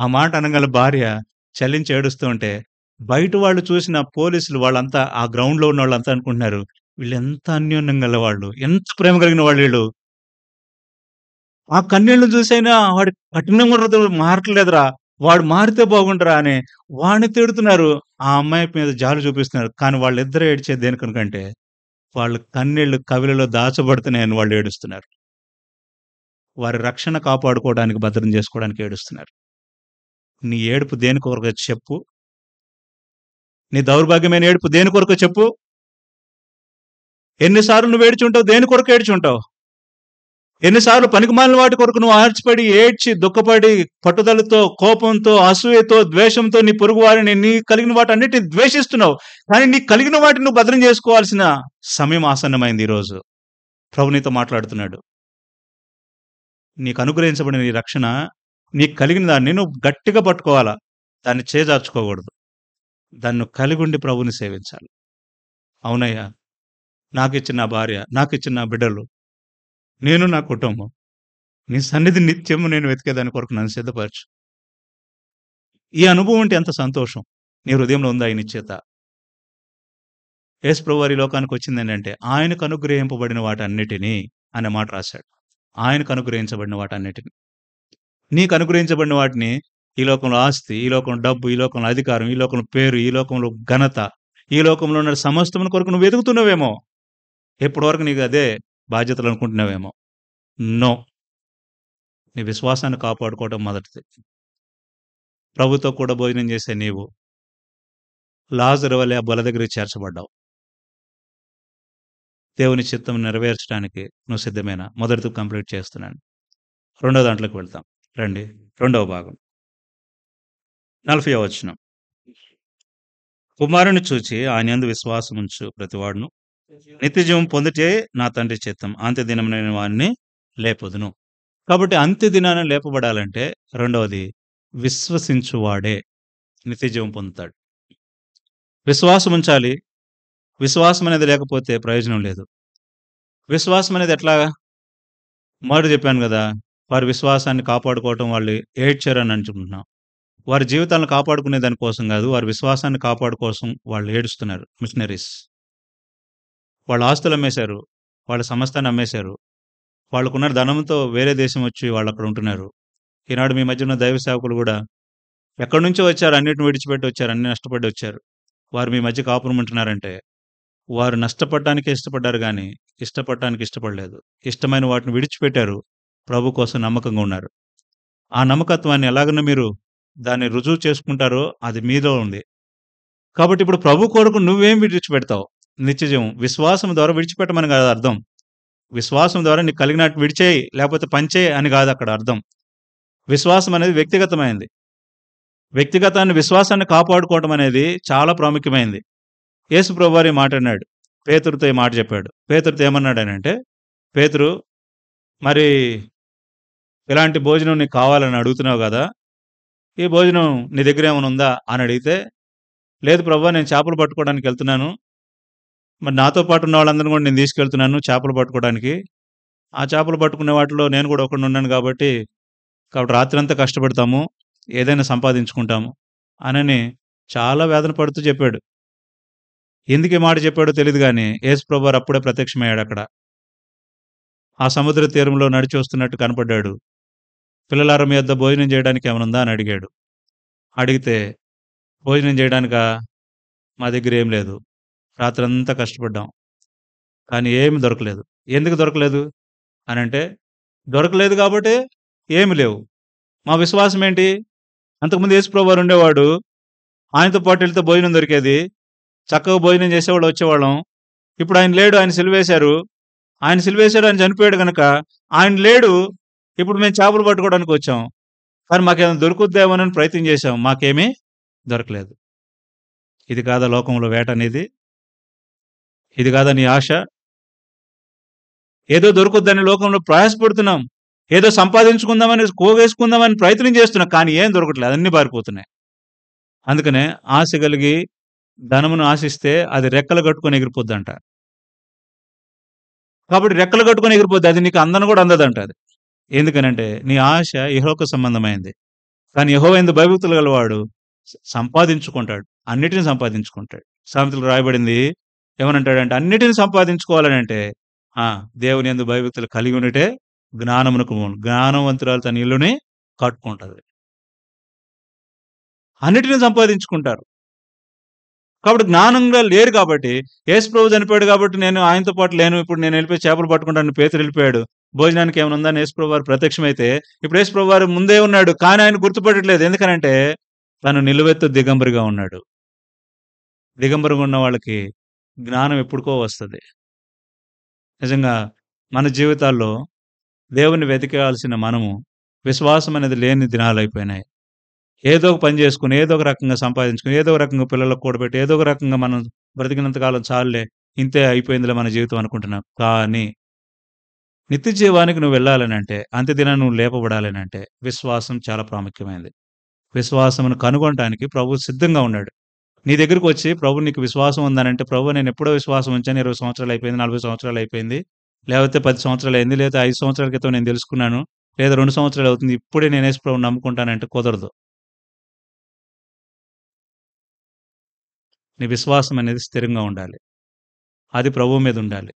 ఆ మాట అనగల భార్య చలించి ఏడుస్తూ ఉంటే బయట వాళ్ళు చూసిన పోలీసులు వాళ్ళంతా ఆ గ్రౌండ్లో ఉన్న వాళ్ళంతా అనుకుంటున్నారు వీళ్ళు ఎంత అన్యోన్యం గల వాళ్ళు ఎంత ప్రేమ కలిగిన వాళ్ళు వీళ్ళు ఆ కన్నీళ్ళు చూసైనా వాడి కఠినంగా మారట్లేదురా వాడు మారితే బాగుంటారా అని వాడిని తిడుతున్నారు ఆ అమ్మాయి మీద జాలు చూపిస్తున్నారు కానీ వాళ్ళిద్దరూ ఏడ్చేది దేనికనుకంటే వాళ్ళ కన్నీళ్లు కవిలలో దాచబడుతున్నాయని వాళ్ళు ఏడుస్తున్నారు వారి రక్షణ కాపాడుకోవడానికి భద్రం చేసుకోవడానికి ఏడుస్తున్నారు నీ ఏడుపు దేని కొరకు చెప్పు నీ దౌర్భాగ్యమైన ఏడుపు దేని కొరకు చెప్పు ఎన్నిసార్లు నువ్వు ఏడ్చుంటావు దేని కొరకు ఏడ్చుంటావు ఎన్నిసార్లు పనికిమాలిన వాటి కొరకు నువ్వు ఆర్చిపడి ఏడ్చి దుఃఖపడి పట్టుదలతో కోపంతో అసూయతో ద్వేషంతో నీ పొరుగు వారిని నీ కలిగిన వాటి అన్నిటిని ద్వేషిస్తున్నావు కానీ నీ కలిగిన వాటిని నువ్వు భద్రం చేసుకోవాల్సిన సమయం ఆసన్నమైంది ఈరోజు ప్రభునితో మాట్లాడుతున్నాడు నీకు అనుగ్రహించబడిన ఈ రక్షణ నీకు కలిగిన దాన్ని నువ్వు గట్టిగా పట్టుకోవాలా దాన్ని చేజార్చుకోకూడదు దాన్ని కలిగుండి ప్రభుని సేవించాలి అవునయ్యా నాకు ఇచ్చిన భార్య నాకు ఇచ్చిన బిడ్డలు నేను నా కుటుంబం నీ సన్నిధి నిత్యము నేను వెతికేదాని కొరకు నన్ను సిద్ధపరచు ఈ అనుభవం అంటే ఎంత సంతోషం నీ హృదయంలో ఉందా ఆయన చేత యేసు ఈ లోకానికి వచ్చింది ఏంటంటే ఆయనకు అనుగ్రహింపబడిన వాటన్నిటినీ అనే మాట రాశాడు ఆయనకు అనుగ్రహించబడిన వాటన్నిటిని నీకు అనుగ్రహించబడిన వాటిని ఈ లోకంలో ఆస్తి ఈ లోకంలో డబ్బు ఈ లోకంలో అధికారం ఈ లోకంలో పేరు ఈ లోకంలో ఘనత ఈ లోకంలో ఉన్న సమస్తముని కొరకు నువ్వు వెతుకుతున్నావేమో ఎప్పటివరకు నీకు అదే బాధ్యతలు అనుకుంటున్నావేమో నో నీ విశ్వాసాన్ని కాపాడుకోవడం మొదటిది ప్రభుత్వం కూడా భోజనం చేసే నీవు లాజరు వలె బల దగ్గర చేర్చబడ్డావు దేవుని చిత్తం నెరవేర్చడానికి నువ్వు సిద్ధమైన మొదటి కంప్లీట్ చేస్తున్నాను రెండో దాంట్లోకి వెళ్తాం రండి రెండవ భాగం నలభై వచనం కుమారుని చూచి ఆయన ఎందు ఉంచు ప్రతివాడును నిత్యజీవం పొందితే నా తండ్రి చిత్తం అంత్యదినం నేను వారిని లేపదును కాబట్టి అంత్య దినాన్ని లేపబడాలంటే రెండవది విశ్వసించువాడే నిత్యజీవం పొందుతాడు విశ్వాసం ఉంచాలి విశ్వాసం అనేది లేకపోతే ప్రయోజనం లేదు విశ్వాసం అనేది ఎట్లాగా మొదటి చెప్పాను కదా వారి విశ్వాసాన్ని కాపాడుకోవటం వాళ్ళు ఏడ్చారని అనుకుంటున్నాం వారి జీవితాలను కాపాడుకునే దానికోసం కాదు వారి విశ్వాసాన్ని కాపాడుకోసం వాళ్ళు ఏడుస్తున్నారు మిషనరీస్ వాళ్ళ ఆస్తులు అమ్మేశారు వాళ్ళ సంస్థను అమ్మేశారు వాళ్ళకున్న ధనంతో వేరే దేశం వచ్చి వాళ్ళు అక్కడ ఉంటున్నారు ఈనాడు మీ మధ్య ఉన్న దైవ సేవకులు కూడా ఎక్కడి నుంచో వచ్చారు అన్నిటిని విడిచిపెట్టి వచ్చారు అన్ని నష్టపడి వచ్చారు వారు మీ మధ్య కాపురమంటున్నారంటే వారు నష్టపడటానికి ఇష్టపడ్డారు కానీ ఇష్టపడటానికి ఇష్టపడలేదు ఇష్టమైన వాటిని విడిచిపెట్టారు ప్రభు కోసం నమ్మకంగా ఉన్నారు ఆ నమ్మకత్వాన్ని ఎలాగన్నా మీరు దాన్ని రుజువు చేసుకుంటారో అది మీలో ఉంది కాబట్టి ఇప్పుడు ప్రభు కొరకు నువ్వేం విడిచిపెడతావు నిత్యజీవం విశ్వాసం ద్వారా విడిచిపెట్టమని కాదు అర్థం విశ్వాసం ద్వారా నీకు కలిగినట్టు విడిచేయి లేకపోతే పంచే అని కాదు అక్కడ అర్థం విశ్వాసం అనేది వ్యక్తిగతమైంది వ్యక్తిగతాన్ని విశ్వాసాన్ని కాపాడుకోవడం అనేది చాలా ప్రాముఖ్యమైంది యేసు ప్రభువారి అన్నాడు పేతురుతో ఈ మాట చెప్పాడు పేతురుతో ఏమన్నాడు అని అంటే పేతురు మరి ఇలాంటి భోజనం నీకు కావాలని అడుగుతున్నావు కదా ఈ భోజనం నీ దగ్గర ఏమైనా ఉందా అని అడిగితే లేదు ప్రభు నేను చేపలు పట్టుకోవడానికి వెళ్తున్నాను మరి నాతో పాటు ఉన్న వాళ్ళందరినీ కూడా నేను తీసుకెళ్తున్నాను చేపలు పట్టుకోవడానికి ఆ చేపలు పట్టుకునే వాటిలో నేను కూడా ఒకడిని ఉన్నాను కాబట్టి కాబట్టి రాత్రి అంతా కష్టపడతాము ఏదైనా సంపాదించుకుంటాము అనని చాలా వేదన పడుతూ చెప్పాడు ఎందుకు మాట చెప్పాడో తెలియదు కానీ ఏసుప్రభారు అప్పుడే ప్రత్యక్షమయ్యాడు అక్కడ ఆ సముద్ర తీరంలో నడిచి వస్తున్నట్టు కనపడ్డాడు పిల్లలారం మీద భోజనం చేయడానికి ఏమనుందా అని అడిగాడు అడిగితే భోజనం చేయడానిక మా దగ్గర ఏం లేదు రాత్రంతా కష్టపడ్డాం కానీ ఏమి దొరకలేదు ఎందుకు దొరకలేదు అని అంటే దొరకలేదు కాబట్టి ఏమి లేవు మా విశ్వాసం ఏంటి అంతకుముందు యేసుప్రభు ఉండేవాడు ఆయనతో పాటు వెళ్తే భోజనం దొరికేది చక్కగా భోజనం చేసేవాళ్ళు వచ్చేవాళ్ళం ఇప్పుడు ఆయన లేడు ఆయన సిలివేశారు ఆయన సిలివేశాడు ఆయన చనిపోయాడు కనుక ఆయన లేడు ఇప్పుడు మేము చేపలు పట్టుకోవడానికి వచ్చాం కానీ మాకేమైనా దొరుకుద్దామని ప్రయత్నం చేసాం మాకేమీ దొరకలేదు ఇది కాదా లోకంలో వేట అనేది ఇది కాదా నీ ఆశ ఏదో దొరుకుద్దని లోకంలో ప్రయాసపడుతున్నాం ఏదో సంపాదించుకుందామని కోవేసుకుందామని ప్రయత్నం చేస్తున్నాం కానీ ఏం దొరకట్లేదు అన్నీ పారిపోతున్నాయి అందుకనే ఆశ కలిగి ధనమును ఆశిస్తే అది రెక్కలు కట్టుకొని అంట కాబట్టి రెక్కలు కట్టుకొని ఎగిరిపోద్ది అది నీకు అందను కూడా అందదంట అది ఎందుకనంటే నీ ఆశ ఇహోక సంబంధమైంది కానీ ఎందు భయభక్తులు గలవాడు సంపాదించుకుంటాడు అన్నిటిని సంపాదించుకుంటాడు సామెతలు రాయబడింది ఏమనంటాడంటే అన్నిటిని సంపాదించుకోవాలని అంటే దేవుని ఎందు భయభక్తులు కలిగి ఉంటే జ్ఞానమునకు జ్ఞానవంతురాలు తన ఇల్లుని కట్టుకుంటుంది అన్నిటిని సంపాదించుకుంటారు కాబట్టి జ్ఞానంగా లేరు కాబట్టి యేసు ప్రభు చనిపోయాడు కాబట్టి నేను ఆయనతో పాటు లేను ఇప్పుడు నేను వెళ్ళిపోయి చేపలు పట్టుకుంటాను పేతులు వెళ్ళిపోయాడు భోజనానికి ఏమైనా ఉందని ప్రభు వారు ప్రత్యక్షమైతే ఇప్పుడు ప్రభు వారు ముందే ఉన్నాడు కానీ ఆయన గుర్తుపట్టట్లేదు ఎందుకనంటే తను నిలువెత్తు దిగంబరిగా ఉన్నాడు దిగంబరిగా ఉన్న వాళ్ళకి జ్ఞానం ఎప్పుడుకో వస్తుంది నిజంగా మన జీవితాల్లో దేవుని వెతికేయాల్సిన మనము విశ్వాసం అనేది లేని దినాలు అయిపోయినాయి ఏదో ఒక పని చేసుకుని ఏదో ఒక రకంగా సంపాదించుకుని ఏదో ఒక రకంగా పిల్లలకు కూడబెట్టి ఏదో ఒక రకంగా మనం బ్రతికినంతకాలం చాలులే ఇంతే అయిపోయిందిలే మన జీవితం అనుకుంటున్నాం కానీ నిత్య జీవానికి నువ్వు వెళ్ళాలనంటే అంత్యదినం నువ్వు లేపబడాలనంటే విశ్వాసం చాలా ప్రాముఖ్యమైనది విశ్వాసమును కనుగొనడానికి ప్రభు సిద్ధంగా ఉన్నాడు నీ దగ్గరికి వచ్చి ప్రభు నీకు విశ్వాసం ఉందనంటే ప్రభు నేను ఎప్పుడో విశ్వాసం ఉంచాను ఇరవై సంవత్సరాలు అయిపోయింది నలభై సంవత్సరాలు అయిపోయింది లేకపోతే పది సంవత్సరాలు అయింది లేదా ఐదు సంవత్సరాల క్రితం నేను తెలుసుకున్నాను లేదా రెండు సంవత్సరాలు అవుతుంది ఇప్పుడే నేను ప్రభు నమ్ముకుంటానంటే కుదరదు నీ విశ్వాసం అనేది స్థిరంగా ఉండాలి అది ప్రభువు మీద ఉండాలి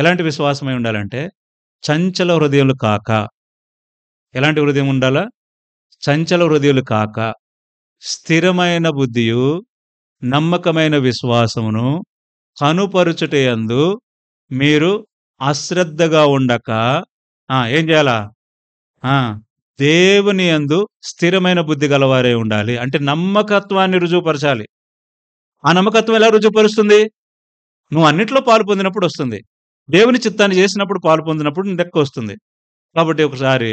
ఎలాంటి విశ్వాసమై ఉండాలంటే చంచల హృదయాలు కాక ఎలాంటి హృదయం ఉండాలా చంచల హృదయాలు కాక స్థిరమైన బుద్ధియు నమ్మకమైన విశ్వాసమును కనుపరుచుటయందు మీరు అశ్రద్ధగా ఉండక ఏం చేయాలా దేవుని యందు స్థిరమైన బుద్ధి గలవారే ఉండాలి అంటే నమ్మకత్వాన్ని రుజువుపరచాలి ఆ నమ్మకత్వం ఎలా రుజువుపరుస్తుంది నువ్వు అన్నిట్లో పాలు పొందినప్పుడు వస్తుంది దేవుని చిత్తాన్ని చేసినప్పుడు పాలు పొందినప్పుడు నీ దెక్క వస్తుంది కాబట్టి ఒకసారి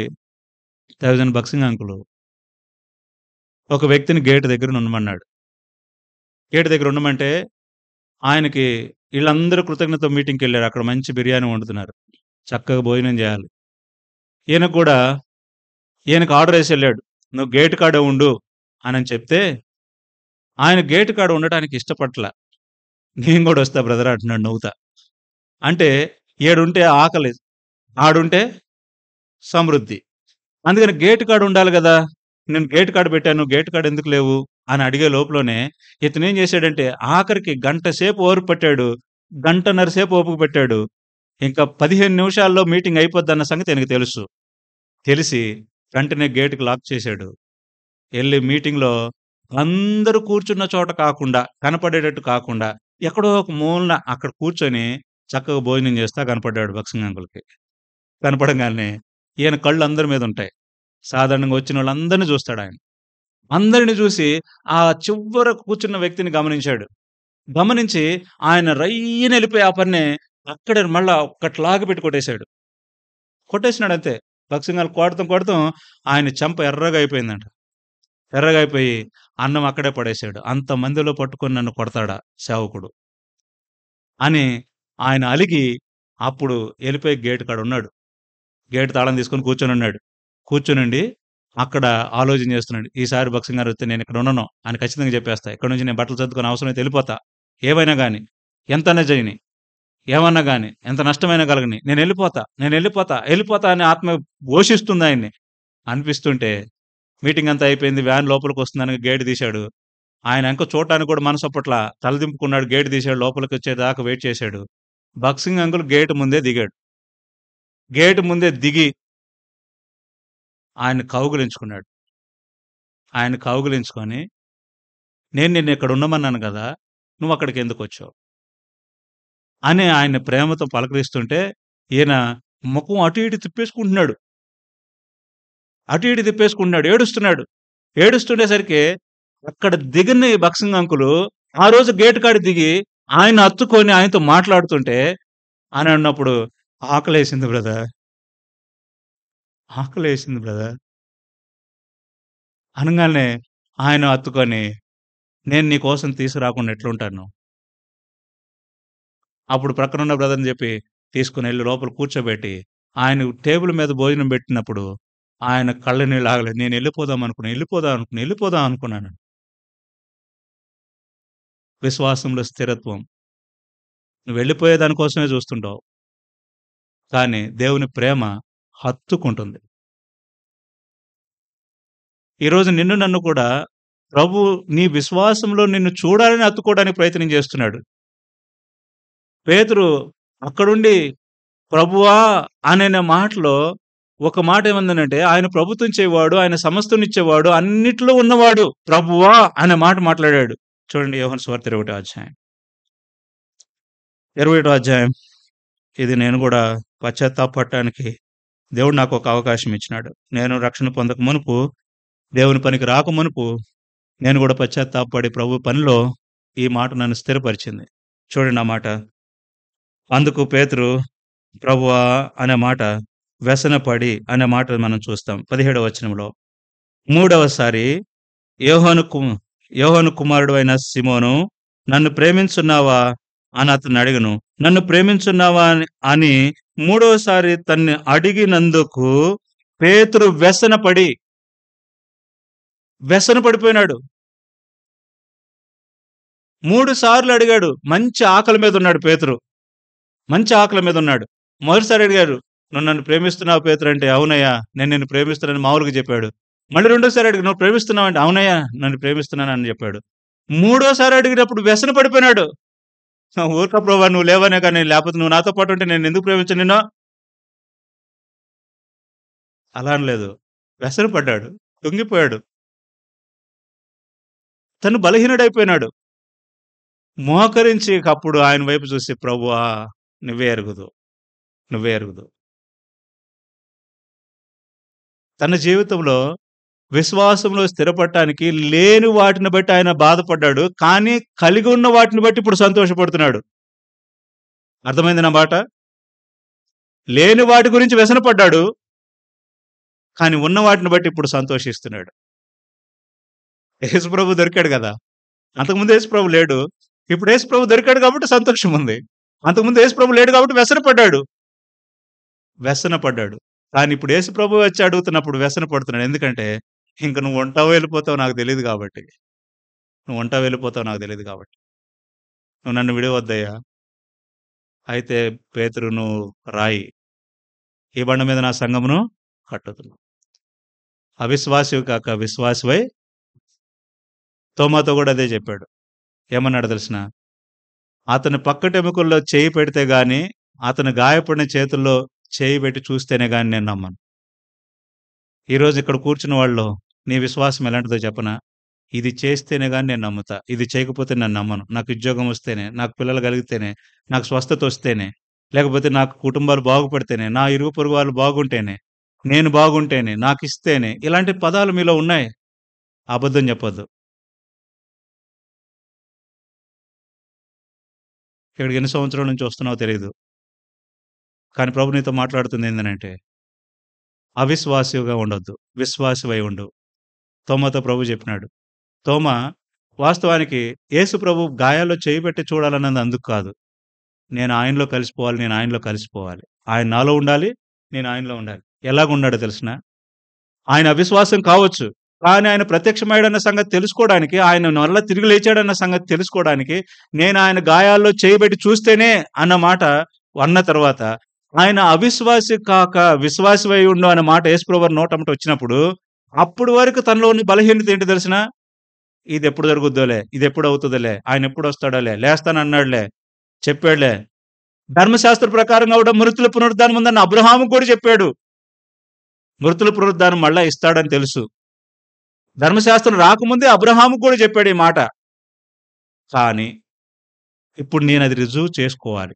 థౌజండ్ బక్సింగ్ అంకులు ఒక వ్యక్తిని గేట్ దగ్గర ఉండమన్నాడు గేట్ దగ్గర ఉండమంటే ఆయనకి వీళ్ళందరూ కృతజ్ఞత మీటింగ్కి వెళ్ళారు అక్కడ మంచి బిర్యానీ వండుతున్నారు చక్కగా భోజనం చేయాలి ఈయనకు కూడా ఈయనకు ఆర్డర్ వేసి వెళ్ళాడు నువ్వు గేట్ కాడే ఉండు అని చెప్తే ఆయన గేట్ కాడ ఉండటానికి ఇష్టపట్ల నేను కూడా వస్తా బ్రదర్ అంటున్నాడు నవ్వుతా అంటే ఏడుంటే ఆకలి ఆడుంటే సమృద్ధి అందుకని గేట్ కాడ ఉండాలి కదా నేను గేట్ కాడ పెట్టాను గేట్ కాడ ఎందుకు లేవు అని అడిగే లోపలనే ఇతను ఏం చేశాడంటే ఆఖరికి గంట సేపు ఓర్పు పట్టాడు గంటన్నర సేపు ఓపుకు పెట్టాడు ఇంకా పదిహేను నిమిషాల్లో మీటింగ్ అయిపోద్దన్న సంగతి ఎనకు తెలుసు తెలిసి వెంటనే గేటుకు లాక్ చేశాడు వెళ్ళి మీటింగ్లో అందరూ కూర్చున్న చోట కాకుండా కనపడేటట్టు కాకుండా ఎక్కడో ఒక మూలన అక్కడ కూర్చొని చక్కగా భోజనం చేస్తా కనపడ్డాడు బక్సింగ్ కనపడగానే కనపడంగానే ఈయన కళ్ళు అందరి మీద ఉంటాయి సాధారణంగా వచ్చిన వాళ్ళందరినీ చూస్తాడు ఆయన అందరిని చూసి ఆ చివర కూర్చున్న వ్యక్తిని గమనించాడు గమనించి ఆయన రయ్యన వెళ్ళిపోయి ఆ పని అక్కడ మళ్ళా ఒక్కట్లాగా పెట్టి కొట్టేశాడు కొట్టేసినాడు అంతే భక్సింగాలు కొడతాం కొడతాం ఆయన చెంప ఎర్రగా అయిపోయిందంట ఎర్రగా అయిపోయి అన్నం అక్కడే పడేశాడు అంత మందిలో పట్టుకొని నన్ను కొడతాడా సేవకుడు అని ఆయన అలిగి అప్పుడు వెళ్ళిపోయి గేటు కాడ ఉన్నాడు గేట్ తాళం తీసుకొని కూర్చొని ఉన్నాడు కూర్చొనండి అక్కడ ఆలోచన చేస్తున్నాడు ఈసారి బక్సింగ్ గారు వస్తే నేను ఇక్కడ ఉండను అని ఖచ్చితంగా చెప్పేస్తా ఇక్కడ నుంచి నేను బట్టలు చదువుకునే అవసరం అయితే వెళ్ళిపోతా ఏవైనా కానీ ఎంత చేయని ఏమన్నా కానీ ఎంత నష్టమైనా కలగని నేను వెళ్ళిపోతా నేను వెళ్ళిపోతా వెళ్ళిపోతా అని ఆత్మ ఘోషిస్తుంది ఆయన్ని అనిపిస్తుంటే మీటింగ్ అంతా అయిపోయింది వ్యాన్ లోపలికి వస్తుందని గేట్ తీశాడు ఆయన ఇంకా చూడటానికి కూడా మనసు అప్పట్ల తలదింపుకున్నాడు గేట్ తీశాడు లోపలికి వచ్చేదాకా వెయిట్ చేశాడు బక్సింగ్ అంకుల్ గేట్ ముందే దిగాడు గేట్ ముందే దిగి ఆయన కౌగులించుకున్నాడు ఆయన కౌగులించుకొని నేను నిన్ను ఇక్కడ ఉండమన్నాను కదా నువ్వు అక్కడికి ఎందుకు వచ్చావు అని ఆయన ప్రేమతో పలకరిస్తుంటే ఈయన ముఖం అటు ఇటు తిప్పేసుకుంటున్నాడు అటు ఇటు తిప్పేసుకుంటున్నాడు ఏడుస్తున్నాడు ఏడుస్తుండేసరికి అక్కడ దిగిన బక్సింగ్ అంకులు ఆ రోజు గేట్ కాడి దిగి ఆయన అత్తుకొని ఆయనతో మాట్లాడుతుంటే అని అన్నప్పుడు ఆకలేసింది బ్రదర్ ఆకలి వేసింది బ్రదర్ అనగానే ఆయన అత్తుకొని నేను నీ కోసం తీసుకురాకుండా ఎట్లుంటాను అప్పుడు ప్రక్కన ఉన్న బ్రదర్ని చెప్పి తీసుకుని వెళ్ళి లోపల కూర్చోబెట్టి ఆయన టేబుల్ మీద భోజనం పెట్టినప్పుడు ఆయన కళ్ళ నీళ్ళు ఆగలేదు నేను వెళ్ళిపోదాం అనుకున్నాను వెళ్ళిపోదాం అనుకుని వెళ్ళిపోదాం అనుకున్నాను విశ్వాసంలో స్థిరత్వం నువ్వు వెళ్ళిపోయే దానికోసమే చూస్తుంటావు కానీ దేవుని ప్రేమ హత్తుకుంటుంది ఈరోజు నిన్ను నన్ను కూడా ప్రభు నీ విశ్వాసంలో నిన్ను చూడాలని అత్తుకోవడానికి ప్రయత్నం చేస్తున్నాడు పేతురు అక్కడుండి ప్రభువా అనే మాటలో ఒక మాట ఏమందనంటే ఆయన ప్రభుత్వం చేవాడు ఆయన సమస్తనిచ్చేవాడు అన్నిట్లో ఉన్నవాడు ప్రభువా అనే మాట మాట్లాడాడు చూడండి యోహన్ స్వార్థ ఇరవై అధ్యాయం ఇరవై అధ్యాయం ఇది నేను కూడా పశ్చాత్తాపడటానికి దేవుడు నాకు ఒక అవకాశం ఇచ్చినాడు నేను రక్షణ పొందక మునుపు దేవుని పనికి రాకమునుపు నేను కూడా పశ్చాత్తాపడి ప్రభు పనిలో ఈ మాట నన్ను స్థిరపరిచింది చూడండి ఆ మాట అందుకు పేతురు ప్రభువా అనే మాట వ్యసనపడి అనే మాట మనం చూస్తాం పదిహేడవ వచనంలో మూడవసారి యోహోను కు యోహోను కుమారుడు అయిన సిమోను నన్ను ప్రేమించున్నావా అని అతను అడిగను నన్ను ప్రేమించున్నావా అని మూడవసారి తన్ని అడిగినందుకు పేతురు వ్యసనపడి వ్యసన పడిపోయినాడు మూడు సార్లు అడిగాడు మంచి ఆకలి మీద ఉన్నాడు పేతురు మంచి ఆకలి మీద ఉన్నాడు మొదటిసారి అడిగాడు నువ్వు నన్ను ప్రేమిస్తున్నావు పేతురు అంటే అవునయ్యా నేను నిన్ను ప్రేమిస్తున్నానని మామూలుగా చెప్పాడు మళ్ళీ రెండోసారి అడిగి నువ్వు ప్రేమిస్తున్నావు అంటే అవునయ్యా నన్ను ప్రేమిస్తున్నానని చెప్పాడు మూడోసారి అడిగినప్పుడు వ్యసన పడిపోయినాడు ఊరిక ప్రభా నువ్వు లేవనే కానీ లేకపోతే నువ్వు నాతో పాటు ఉంటే నేను ఎందుకు ప్రేమించను నిన్నో అలా అనలేదు వ్యసన పడ్డాడు తొంగిపోయాడు తను బలహీనుడైపోయినాడు మోహకరించి అప్పుడు ఆయన వైపు చూసి ప్రభువా నువ్వే ఎరుగుదు నువ్వే ఎరుగుదు తన జీవితంలో విశ్వాసంలో స్థిరపడటానికి లేని వాటిని బట్టి ఆయన బాధపడ్డాడు కానీ కలిగి ఉన్న వాటిని బట్టి ఇప్పుడు సంతోషపడుతున్నాడు అర్థమైంది నా మాట లేని వాటి గురించి వ్యసనపడ్డాడు కానీ ఉన్న వాటిని బట్టి ఇప్పుడు సంతోషిస్తున్నాడు యేసుప్రభు దొరికాడు కదా అంతకుముందు యేసుప్రభు లేడు ఇప్పుడు యేసుప్రభు దొరికాడు కాబట్టి సంతోషం ఉంది అంతకుముందు యేసుప్రభు లేడు కాబట్టి వ్యసన పడ్డాడు వ్యసన పడ్డాడు కానీ ఇప్పుడు యేసుప్రభు వచ్చి అడుగుతున్నప్పుడు వ్యసన పడుతున్నాడు ఎందుకంటే ఇంక నువ్వు వంటావు వెళ్ళిపోతావు నాకు తెలియదు కాబట్టి నువ్వు ఒంటా వెళ్ళిపోతావు నాకు తెలియదు కాబట్టి నువ్వు నన్ను విడవద్దయ్యా అయితే పేతురు నువ్వు రాయి ఈ బండ మీద నా సంగమును కట్టుతున్నావు అవిశ్వాసివి కాక విశ్వాసివై తోమాతో కూడా అదే చెప్పాడు ఏమన్నాడు తెలిసిన అతని పక్కటెముకల్లో చేయి పెడితే గాని అతను గాయపడిన చేతుల్లో చేయి పెట్టి చూస్తేనే గాని నేను నమ్మను ఈరోజు ఇక్కడ కూర్చున్న వాళ్ళు నీ విశ్వాసం ఎలాంటిదో చెప్పనా ఇది చేస్తేనే కానీ నేను నమ్ముతా ఇది చేయకపోతే నేను నమ్మను నాకు ఉద్యోగం వస్తేనే నాకు పిల్లలు కలిగితేనే నాకు స్వస్థత వస్తేనే లేకపోతే నాకు కుటుంబాలు బాగుపడితేనే నా ఇరుగు పొరుగు వాళ్ళు బాగుంటేనే నేను బాగుంటేనే నాకు ఇస్తేనే ఇలాంటి పదాలు మీలో ఉన్నాయి అబద్ధం చెప్పొద్దు ఇక్కడికి ఎన్ని సంవత్సరాల నుంచి వస్తున్నావో తెలియదు కానీ ప్రభు నీతో మాట్లాడుతుంది ఏంటంటే అవిశ్వాసిగా ఉండొద్దు విశ్వాసవై ఉండు తోమతో ప్రభు చెప్పినాడు తోమ వాస్తవానికి యేసు ప్రభు గాయాల్లో చేయి పెట్టి చూడాలన్నది అందుకు కాదు నేను ఆయనలో కలిసిపోవాలి నేను ఆయనలో కలిసిపోవాలి ఆయన నాలో ఉండాలి నేను ఆయనలో ఉండాలి ఎలాగున్నాడో తెలిసిన ఆయన అవిశ్వాసం కావచ్చు కానీ ఆయన ప్రత్యక్షమయ్యాడన్న సంగతి తెలుసుకోవడానికి ఆయన మరల తిరిగి లేచాడన్న సంగతి తెలుసుకోవడానికి నేను ఆయన గాయాల్లో చేయబెట్టి చూస్తేనే అన్న మాట అన్న తర్వాత ఆయన అవిశ్వాసి కాక విశ్వాసమై ఉండు అన్న మాట యేసుప్రవర్ నోటమట వచ్చినప్పుడు అప్పుడు వరకు తనలోని బలహీనత ఏంటి తెలిసిన ఇది ఎప్పుడు జరుగుద్దోలే ఇది ఎప్పుడు అవుతుందోలే ఆయన ఎప్పుడు వస్తాడోలే లేస్తానన్నాడులే చెప్పాడులే ధర్మశాస్త్ర ప్రకారం కూడా మృతుల పునరుద్ధానం ఉందని అబ్రహాము కూడా చెప్పాడు మృతుల పునరుద్ధానం మళ్ళా ఇస్తాడని తెలుసు ధర్మశాస్త్రం రాకముందే అబ్రహాము కూడా చెప్పాడు ఈ మాట కానీ ఇప్పుడు నేను అది రుజువు చేసుకోవాలి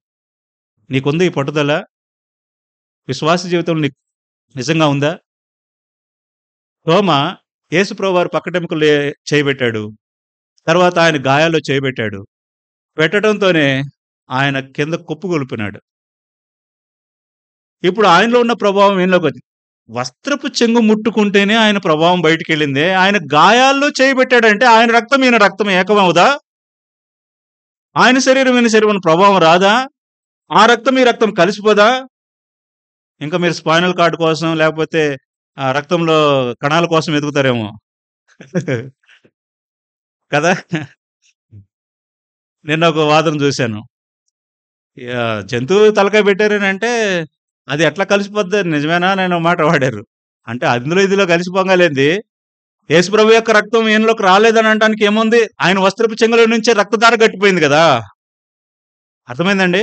నీకుంది ఈ పట్టుదల విశ్వాస జీవితంలో నీకు నిజంగా ఉందా రోమ యేసుప్రభు వారు పక్కటెముకలు చేయబెట్టాడు తర్వాత ఆయన గాయాల్లో చేయబెట్టాడు పెట్టడంతోనే ఆయన కింద కొప్పుగొలిపినాడు ఇప్పుడు ఆయనలో ఉన్న ప్రభావం ఏంలోకి వస్త్రపు చెంగు ముట్టుకుంటేనే ఆయన ప్రభావం బయటికి వెళ్ళింది ఆయన గాయాల్లో చేయబెట్టాడంటే ఆయన రక్తం ఈయన రక్తం ఏకమవుదా ఆయన ఈయన శరీరం ప్రభావం రాదా ఆ రక్తం ఈ రక్తం కలిసిపోదా ఇంకా మీరు స్పైనల్ కార్డ్ కోసం లేకపోతే ఆ రక్తంలో కణాల కోసం ఎదుగుతారేమో [LAUGHS] కదా నిన్న ఒక వాదన చూశాను జంతువు తలకాయ పెట్టారేనంటే అది ఎట్లా కలిసిపోద్ది నిజమేనా నేను మాట వాడారు అంటే అందులో ఇదిలో కలిసిపోగలేంది యేసుప్రభు యొక్క రక్తం ఏనులోకి రాలేదని అనడానికి ఏముంది ఆయన వస్త్రపు చెంగుల నుంచే రక్తధార గట్టిపోయింది కదా అర్థమైందండి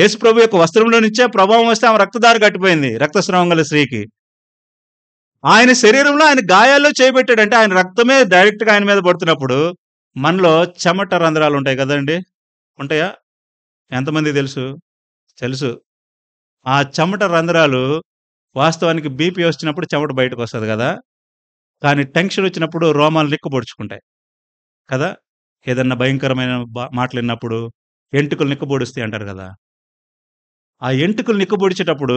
యేసుప్రభు యొక్క వస్త్రంలో నుంచే ప్రభావం వస్తే ఆమె రక్తధార గట్టిపోయింది రక్తస్రావం గల స్త్రీకి ఆయన శరీరంలో ఆయన గాయాల్లో చేపెట్టాడంటే ఆయన రక్తమే డైరెక్ట్గా ఆయన మీద పడుతున్నప్పుడు మనలో చెమట రంధ్రాలు ఉంటాయి కదండి ఉంటాయా ఎంతమంది తెలుసు తెలుసు ఆ చెమట రంధ్రాలు వాస్తవానికి బీపీ వచ్చినప్పుడు చెమట బయటకు వస్తుంది కదా కానీ టెన్షన్ వచ్చినప్పుడు రోమాలు లిక్కు పొడుచుకుంటాయి కదా ఏదన్నా భయంకరమైన మాటలు విన్నప్పుడు ఎంటుకలు నిక్కబొడుస్తాయి అంటారు కదా ఆ ఎంటుకలు నిక్కబొడిచేటప్పుడు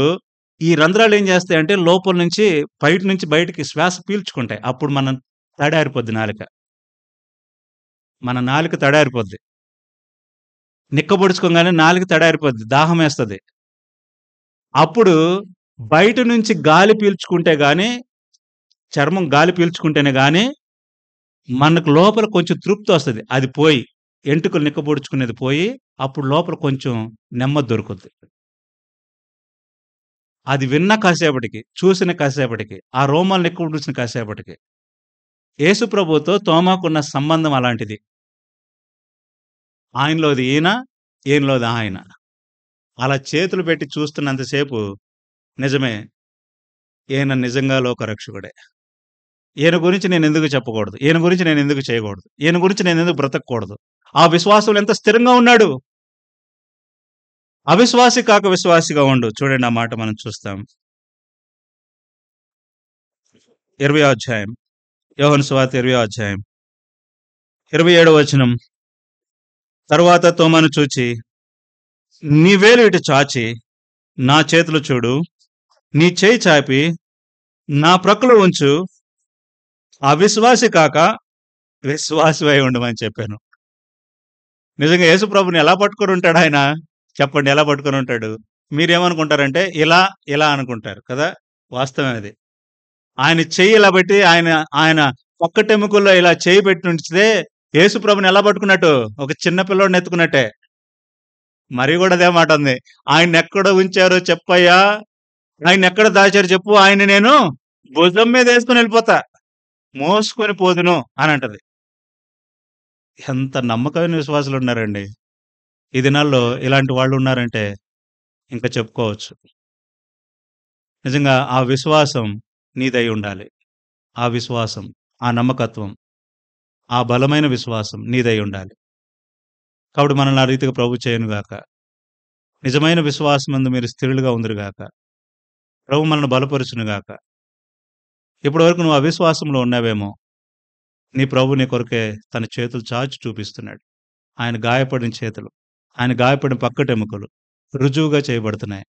ఈ రంధ్రాలు ఏం చేస్తాయంటే లోపల నుంచి బయట నుంచి బయటికి శ్వాస పీల్చుకుంటాయి అప్పుడు మనం తడారిపోద్ది నాలిక మన నాలుక తడారిపోద్ది నిక్కబొడుచుకోగానే నాలుగు తడారిపోద్ది దాహం వేస్తుంది అప్పుడు బయట నుంచి గాలి పీల్చుకుంటే కానీ చర్మం గాలి పీల్చుకుంటేనే కానీ మనకు లోపల కొంచెం తృప్తి వస్తుంది అది పోయి ఎంటుకలు నిక్కబొడుచుకునేది పోయి అప్పుడు లోపల కొంచెం నెమ్మది దొరుకుద్ది అది విన్న కాసేపటికి చూసిన కాసేపటికి ఆ రోమాలు నిక్కబొడుచిన కాసేపటికి యేసుప్రభుతో తోమాకున్న సంబంధం అలాంటిది ఆయనలోది ఈయన ఈయనలోది ఆయన అలా చేతులు పెట్టి చూస్తున్నంతసేపు నిజమే ఈయన నిజంగా లోకరక్షకుడే ఈయన గురించి నేను ఎందుకు చెప్పకూడదు ఈయన గురించి నేను ఎందుకు చేయకూడదు ఈయన గురించి నేను ఎందుకు బ్రతకూడదు ఆ విశ్వాసులు ఎంత స్థిరంగా ఉన్నాడు అవిశ్వాసి కాక విశ్వాసిగా ఉండు చూడండి ఆ మాట మనం చూస్తాం ఇరవై అధ్యాయం యోహన్ స్వాతి ఇరవై అధ్యాయం ఇరవై ఏడవ వచనం తరువాత తోమను చూచి నీ వేలు ఇటు చాచి నా చేతులు చూడు నీ చేయి చాపి నా ప్రక్కలు ఉంచు అవిశ్వాసి కాక విశ్వాసి అయి ఉండమని చెప్పాను నిజంగా యేసుప్రభుని ఎలా పట్టుకొని ఉంటాడు ఆయన చెప్పండి ఎలా పట్టుకొని ఉంటాడు మీరేమనుకుంటారంటే ఇలా ఇలా అనుకుంటారు కదా వాస్తవం అది ఆయన చెయ్యి ఇలా పెట్టి ఆయన ఆయన పక్క టెముకుల్లో ఇలా చేయి పెట్టి ఉంచితే యేసుప్రభుని ఎలా పట్టుకున్నట్టు ఒక చిన్న ఎత్తుకున్నట్టే మరి కూడా అదే మాట ఉంది ఆయన ఎక్కడ ఉంచారో చెప్పయ్యా ఆయన ఎక్కడ దాచారో చెప్పు ఆయన నేను భుజం మీద వేసుకుని వెళ్ళిపోతా మోసుకొని పోదును అని అంటది ఎంత నమ్మకమైన విశ్వాసులు ఉన్నారండి ఈ దినాల్లో ఇలాంటి వాళ్ళు ఉన్నారంటే ఇంకా చెప్పుకోవచ్చు నిజంగా ఆ విశ్వాసం నీదై ఉండాలి ఆ విశ్వాసం ఆ నమ్మకత్వం ఆ బలమైన విశ్వాసం నీదై ఉండాలి కాబట్టి మనల్ని ఆ రీతిగా ప్రభు చేయనుగాక నిజమైన అందు మీరు స్థిరులుగా గాక ప్రభు మనల్ని బలపరుచునుగాక ఇప్పటివరకు నువ్వు అవిశ్వాసంలో ఉన్నావేమో నీ ప్రభు నీ కొరకే తన చేతులు చాచి చూపిస్తున్నాడు ఆయన గాయపడిన చేతులు ఆయన గాయపడిన పక్కటెముకలు రుజువుగా చేయబడుతున్నాయి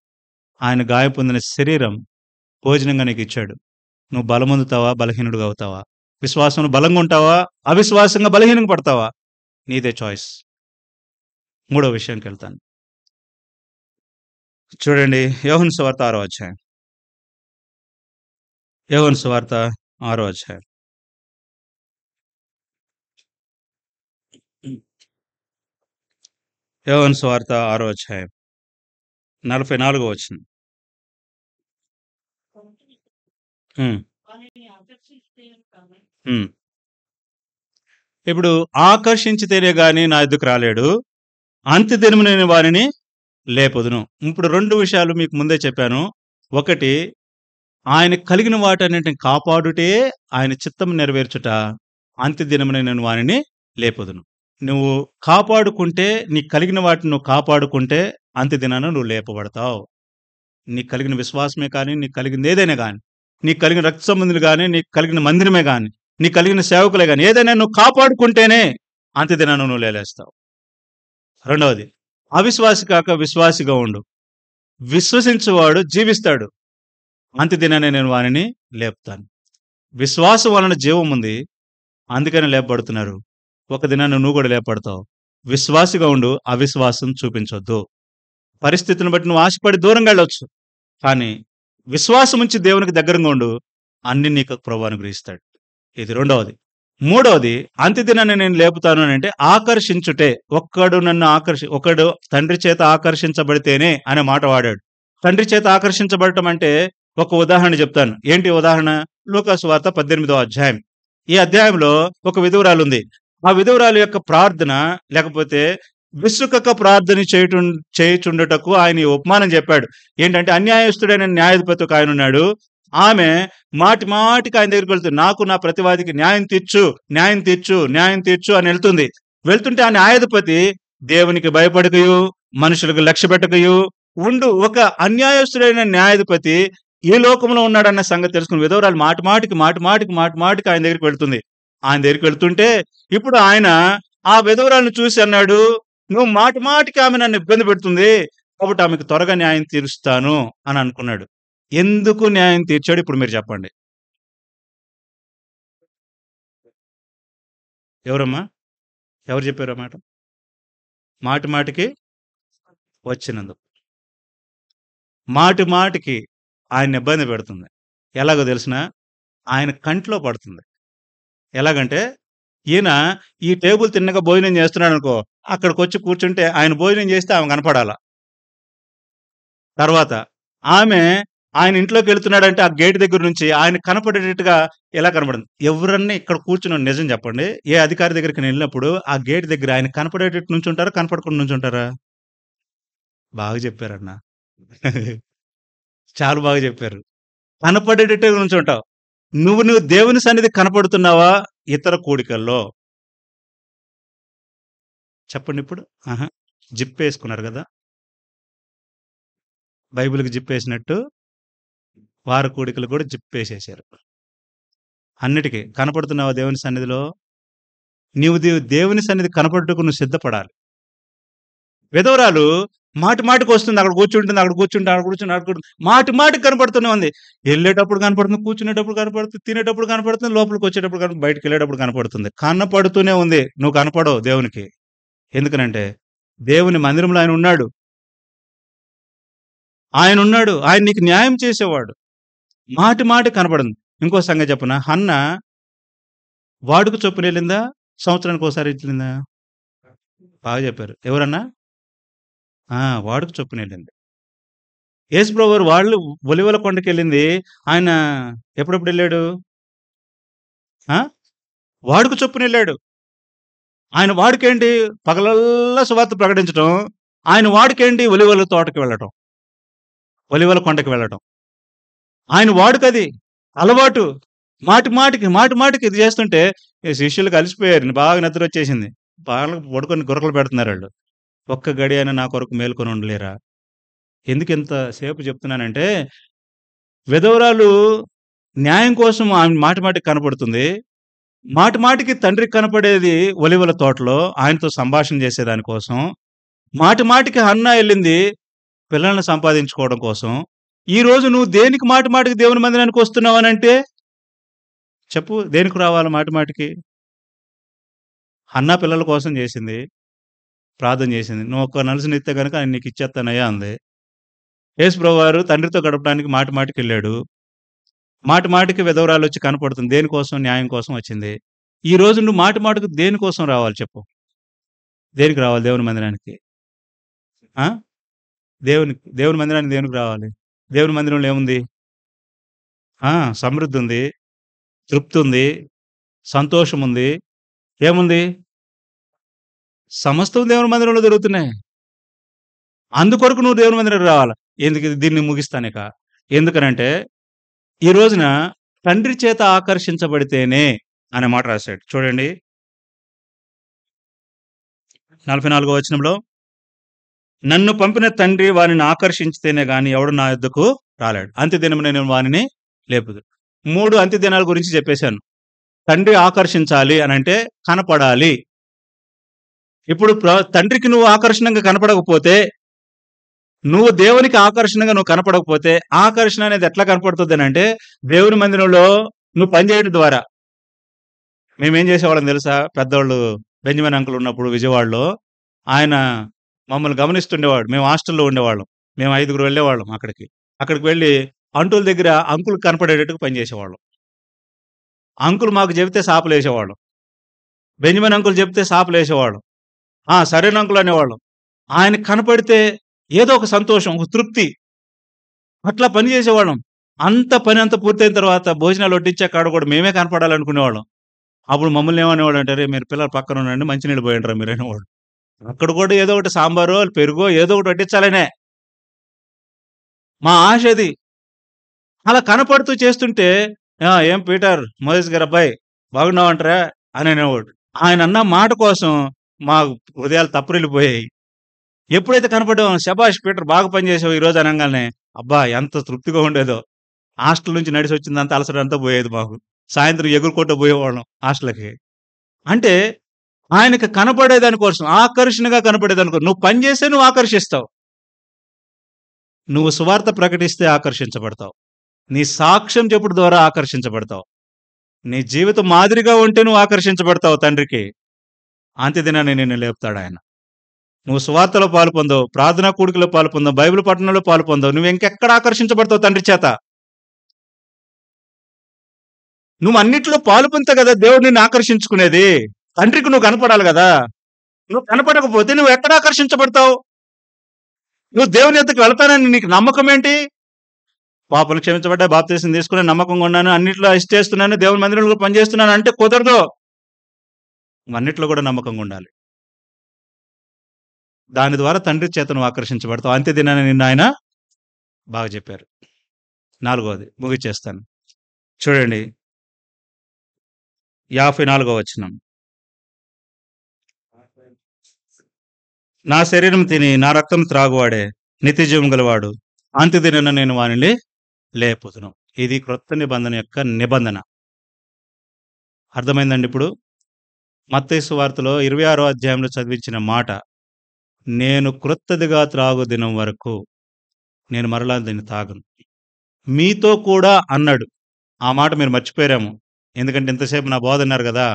ఆయన గాయపొందిన శరీరం భోజనంగా నీకు ఇచ్చాడు నువ్వు బలమొందుతావా బలహీనుడుగా అవుతావా విశ్వాసంలో బలంగా ఉంటావా అవిశ్వాసంగా బలహీనంగా పడతావా నీదే చాయిస్ మూడో విషయంకి వెళ్తాను చూడండి యోహన్ సువార్త ఆరో అధ్యాయం యోహన్ సువార్త ఆరో అధ్యాయం యోహన్ సువార్త ఆరో అధ్యాయం నలభై నాలుగో వచ్చింది ఇప్పుడు ఆకర్షించితేనే గాని నా ఎద్దుకు రాలేడు అంత్యదినమునైన వారిని లేపదును ఇప్పుడు రెండు విషయాలు మీకు ముందే చెప్పాను ఒకటి ఆయన కలిగిన వాటన్నిటిని కాపాడుటే ఆయన చిత్తం నెరవేర్చుట అంత్యదినమునైన వారిని లేపదును నువ్వు కాపాడుకుంటే నీ కలిగిన వాటిని నువ్వు కాపాడుకుంటే అంత్యదినాన నువ్వు లేపబడతావు నీకు కలిగిన విశ్వాసమే కానీ నీకు కలిగింది ఏదైనా కానీ నీకు కలిగిన రక్త సంబంధులు కానీ నీకు కలిగిన మందిరమే కానీ నీకు కలిగిన సేవకులే కానీ ఏదైనా నువ్వు కాపాడుకుంటేనే అంత్యదినాన నువ్వు లేలేస్తావు రెండవది అవిశ్వాసి కాక విశ్వాసిగా ఉండు విశ్వసించేవాడు జీవిస్తాడు దినే నేను వానిని లేపుతాను విశ్వాసం వలన జీవం ఉంది అందుకని లేపబడుతున్నారు ఒక దినాన్ని నువ్వు కూడా లేపడతావు విశ్వాసిగా ఉండు అవిశ్వాసం చూపించొద్దు పరిస్థితిని బట్టి నువ్వు ఆశపడి దూరంగా వెళ్ళొచ్చు కానీ విశ్వాసం ఉంచి దేవునికి దగ్గరగా ఉండు అన్ని నీకు ప్రభు అనుగ్రహిస్తాడు ఇది రెండవది మూడోది అంత్యదినాన్ని నేను లేపుతాను అంటే ఆకర్షించుటే ఒక్కడు నన్ను ఆకర్షి ఒకడు తండ్రి చేత ఆకర్షించబడితేనే అనే మాట వాడాడు తండ్రి చేత ఆకర్షించబడటం అంటే ఒక ఉదాహరణ చెప్తాను ఏంటి ఉదాహరణ లోకాసు వార్త పద్దెనిమిదో అధ్యాయం ఈ అధ్యాయంలో ఒక విధువురాలు ఉంది ఆ విధువురాలు యొక్క ప్రార్థన లేకపోతే విసుకక ప్రార్థన చేయటు చేయుచుండటకు ఆయన ఉపమానం చెప్పాడు ఏంటంటే అన్యాయస్తుడైన న్యాయాధిపతి ఒక ఆయన ఉన్నాడు ఆమె మాటి మాటికి ఆయన దగ్గరికి వెళ్తుంది నాకు నా ప్రతివాదికి న్యాయం తీర్చు న్యాయం తీర్చు న్యాయం తీర్చు అని వెళ్తుంది వెళ్తుంటే ఆ న్యాయధిపతి దేవునికి భయపడకయు మనుషులకు లక్ష్య పెట్టకయు ఉండు ఒక అన్యాయస్తుడైన న్యాయాధిపతి ఏ లోకంలో ఉన్నాడన్న సంగతి తెలుసుకుని విధవరాలు మాటి మాటికి మాటి మాటికి మాటి మాటికి ఆయన దగ్గరికి వెళ్తుంది ఆయన దగ్గరికి వెళ్తుంటే ఇప్పుడు ఆయన ఆ విధవరాలను చూసి అన్నాడు నువ్వు మాటి మాటికి ఆమె నన్ను ఇబ్బంది పెడుతుంది కాబట్టి ఆమెకు త్వరగా న్యాయం తీరుస్తాను అని అనుకున్నాడు ఎందుకు న్యాయం తీర్చాడు ఇప్పుడు మీరు చెప్పండి ఎవరమ్మా ఎవరు చెప్పారు మాట మాటి మాటికి వచ్చినందుకు మాటి మాటికి ఆయన ఇబ్బంది పెడుతుంది ఎలాగో తెలిసిన ఆయన కంట్లో పడుతుంది ఎలాగంటే ఈయన ఈ టేబుల్ తిన్నగా భోజనం చేస్తున్నాడు అనుకో అక్కడికి వచ్చి కూర్చుంటే ఆయన భోజనం చేస్తే ఆమె కనపడాల తర్వాత ఆమె ఆయన ఇంట్లోకి వెళుతున్నాడంటే ఆ గేట్ దగ్గర నుంచి ఆయన కనపడేటట్టుగా ఎలా కనపడింది ఎవరన్నీ ఇక్కడ కూర్చుని నిజం చెప్పండి ఏ అధికారి దగ్గరికి నేను వెళ్ళినప్పుడు ఆ గేట్ దగ్గర ఆయన కనపడేటట్టు నుంచి ఉంటారా కనపడకుండా నుంచి ఉంటారా బాగా చెప్పారన్న చాలా బాగా చెప్పారు కనపడేటట్టు నుంచి ఉంటావు నువ్వు నువ్వు దేవుని సన్నిధి కనపడుతున్నావా ఇతర కోడికల్లో చెప్పండి ఇప్పుడు ఆహా జిప్ వేసుకున్నారు కదా బైబిల్కి జిప్ వేసినట్టు వార కోడికలు కూడా చెప్పేసేసారు అన్నిటికీ కనపడుతున్నావు దేవుని సన్నిధిలో నీవు దేవుని సన్నిధి కనపడుటకు నువ్వు సిద్ధపడాలి విధవరాలు మాటి మాటికి వస్తుంది అక్కడ కూర్చుంటుంది అక్కడ కూర్చుంటే అక్కడ కూర్చుంటే అక్కడ మాటి మాటికి కనపడుతూనే ఉంది వెళ్ళేటప్పుడు కనపడుతుంది కూర్చునేటప్పుడు కనపడుతుంది తినేటప్పుడు కనపడుతుంది లోపలికి వచ్చేటప్పుడు కనపడుతుంది బయటకు వెళ్ళేటప్పుడు కనపడుతుంది కనపడుతూనే ఉంది నువ్వు కనపడవు దేవునికి ఎందుకనంటే దేవుని మందిరంలో ఆయన ఉన్నాడు ఆయన ఉన్నాడు ఆయన నీకు న్యాయం చేసేవాడు మాటి మాటి కనబడింది ఇంకో సంగతి చెప్పిన అన్న వాడుకు చొప్పున వెళ్ళిందా సంవత్సరానికి ఒకసారి వెళ్ళిందా బాగా చెప్పారు ఎవరన్నా వాడుకు చొప్పున వెళ్ళింది యేసుప్రభు వారు వాళ్ళు ఒలివల కొండకి వెళ్ళింది ఆయన ఎప్పుడెప్పుడు వెళ్ళాడు వాడుకు చొప్పున వెళ్ళాడు ఆయన వాడుకేంటి పగలల్లా సువార్త ప్రకటించడం ఆయన వాడుకేంటి ఒలివల తోటకి వెళ్ళటం ఒలివల కొండకి వెళ్ళటం ఆయన వాడుకది అలవాటు మాటి మాటికి మాటి మాటికి ఇది చేస్తుంటే శిష్యులు కలిసిపోయారు బాగా నిద్ర వచ్చేసింది బాగా పడుకొని గురకలు పెడుతున్నారు వాళ్ళు ఒక్క గడి అయినా నా కొరకు మేల్కొని ఉండలేరా ఎందుకు ఇంత సేపు చెప్తున్నానంటే విధవరాలు న్యాయం కోసం ఆమె మాటి మాటికి కనపడుతుంది మాటి మాటికి తండ్రికి కనపడేది ఒలివల తోటలో ఆయనతో సంభాషణ చేసేదానికోసం మాటి మాటికి అన్న వెళ్ళింది పిల్లల్ని సంపాదించుకోవడం కోసం ఈరోజు నువ్వు దేనికి మాట మాటికి దేవుని మందిరానికి వస్తున్నావు అని అంటే చెప్పు దేనికి రావాలి మాట మాటికి అన్న పిల్లల కోసం చేసింది ప్రార్థన చేసింది నువ్వు ఒక్క నలుసునిస్తే కనుక ఆయన నీకు ఇచ్చేస్తానయ్యా అంది యేసుప్రభు వారు తండ్రితో గడపడానికి మాట మాటికి వెళ్ళాడు మాట మాటికి విధవరాలు వచ్చి కనపడుతుంది దేనికోసం న్యాయం కోసం వచ్చింది ఈ రోజు నువ్వు మాట మాటకు దేనికోసం రావాలి చెప్పు దేనికి రావాలి దేవుని మందిరానికి దేవునికి దేవుని మందిరానికి దేనికి రావాలి దేవుని మందిరంలో ఏముంది ఆ, సమృద్ధి ఉంది తృప్తి ఉంది సంతోషం ఉంది ఏముంది సమస్తం దేవుని మందిరంలో జరుగుతున్నాయి అందుకొరకు నువ్వు దేవుని మందిరం రావాలి ఎందుకు దీన్ని ముగిస్తానిక ఎందుకనంటే ఈ రోజున తండ్రి చేత ఆకర్షించబడితేనే అనే మాట రాశాడు చూడండి నలభై నాలుగో వచనంలో నన్ను పంపిన తండ్రి వారిని ఆకర్షించితేనే గాని ఎవడు నా యుద్ధకు రాలేడు అంత్యదినమున నేను వారిని లేపుదు మూడు అంత్యదినాల గురించి చెప్పేశాను తండ్రి ఆకర్షించాలి అని అంటే కనపడాలి ఇప్పుడు తండ్రికి నువ్వు ఆకర్షణంగా కనపడకపోతే నువ్వు దేవునికి ఆకర్షణగా నువ్వు కనపడకపోతే ఆకర్షణ అనేది ఎట్లా కనపడుతుంది అని అంటే దేవుని మందిరంలో నువ్వు పనిచేయడం ద్వారా మేమేం చేసేవాళ్ళం తెలుసా పెద్దవాళ్ళు బెంజమిన్ అంకుల్ ఉన్నప్పుడు విజయవాడలో ఆయన మమ్మల్ని గమనిస్తుండేవాడు మేము హాస్టల్లో ఉండేవాళ్ళం మేము ఐదుగురు వెళ్ళేవాళ్ళం అక్కడికి అక్కడికి వెళ్ళి అంటుల దగ్గర అంకులు కనపడేటట్టుకు పనిచేసేవాళ్ళం అంకులు మాకు చెబితే సాపలు వేసేవాళ్ళం బెంజమిన్ అంకులు చెబితే సాపలు వేసేవాళ్ళం సరైన అంకులు అనేవాళ్ళం ఆయన కనపడితే ఏదో ఒక సంతోషం ఒక తృప్తి అట్లా పని చేసేవాళ్ళం అంత పని అంత పూర్తయిన తర్వాత భోజనాలు వడ్డించే కాడ కూడా మేమే కనపడాలనుకునేవాళ్ళం అప్పుడు మమ్మల్ని ఏమనేవాళ్ళు అంటారు మీరు పిల్లలు పక్కన ఉండండి మంచినీళ్ళు పోయినరా మీరు అనేవాళ్ళు అక్కడ కూడా ఏదో ఒకటి సాంబారు పెరుగో ఏదో ఒకటి వడ్డించాలనే మా ఆశ అది అలా కనపడుతూ చేస్తుంటే ఏం పీటర్ మోదీస్ గారు అబ్బాయి బాగున్నావంటరా అని అనేవాడు ఆయన అన్న మాట కోసం మా హృదయాలు తప్పురిల్లిపోయాయి ఎప్పుడైతే కనపడాం శబాష్ పీటర్ బాగా పనిచేసావు ఈరోజు అనగానే అబ్బా ఎంత తృప్తిగా ఉండేదో హాస్టల్ నుంచి నడిచి వచ్చిందంతా అలసడంతా పోయేది మాకు సాయంత్రం ఎగురుకోట పోయేవాళ్ళం హాస్టల్కి అంటే ఆయనకు కనపడేదాని కోసం ఆకర్షణగా కనపడేదాని కోసం నువ్వు పనిచేస్తే నువ్వు ఆకర్షిస్తావు నువ్వు సువార్త ప్రకటిస్తే ఆకర్షించబడతావు నీ సాక్ష్యం చెప్పుడు ద్వారా ఆకర్షించబడతావు నీ జీవితం మాదిరిగా ఉంటే నువ్వు ఆకర్షించబడతావు తండ్రికి అంత్యదినాన్ని నిన్ను లేపుతాడు ఆయన నువ్వు సువార్తలో పాలు పొందవు ప్రార్థనా కూడికలో పాలు బైబిల్ పట్టణంలో పాలు నువ్వు ఇంకెక్కడ ఆకర్షించబడతావు తండ్రి చేత నువ్వు అన్నిట్లో పాలు పొందుతావు కదా దేవుడు నిన్ను ఆకర్షించుకునేది తండ్రికి నువ్వు కనపడాలి కదా నువ్వు కనపడకపోతే నువ్వు ఎక్కడ ఆకర్షించబడతావు నువ్వు దేవుని ఎద్దకు వెళ్తానని నీకు నమ్మకం ఏంటి పాపలు క్షమించబడ్డా బాప్తీసం తీసుకునే నమ్మకంగా ఉన్నాను అన్నింటిలో ఇష్టేస్తున్నాను దేవుని మందిరంలో పనిచేస్తున్నాను అంటే కుదరదు అన్నిట్లో కూడా నమ్మకంగా ఉండాలి దాని ద్వారా తండ్రి చేతను ఆకర్షించబడతావు అంతే దినాన్ని నిన్న ఆయన బాగా చెప్పారు నాలుగవది చేస్తాను చూడండి యాభై నాలుగో వచ్చినాం నా శరీరం తిని నా రక్తం త్రాగువాడే నిత్యజీవం గలవాడు అంత్యదిన నేను వానిని లేకపోతును ఇది క్రొత్త నిబంధన యొక్క నిబంధన అర్థమైందండి ఇప్పుడు మత్తైసు వార్తలో ఇరవై ఆరో అధ్యాయంలో చదివించిన మాట నేను క్రొత్తదిగా త్రాగు దినం వరకు నేను మరలా దీన్ని తాగను మీతో కూడా అన్నాడు ఆ మాట మీరు మర్చిపోయారేమో ఎందుకంటే ఇంతసేపు నా బోధ అన్నారు కదా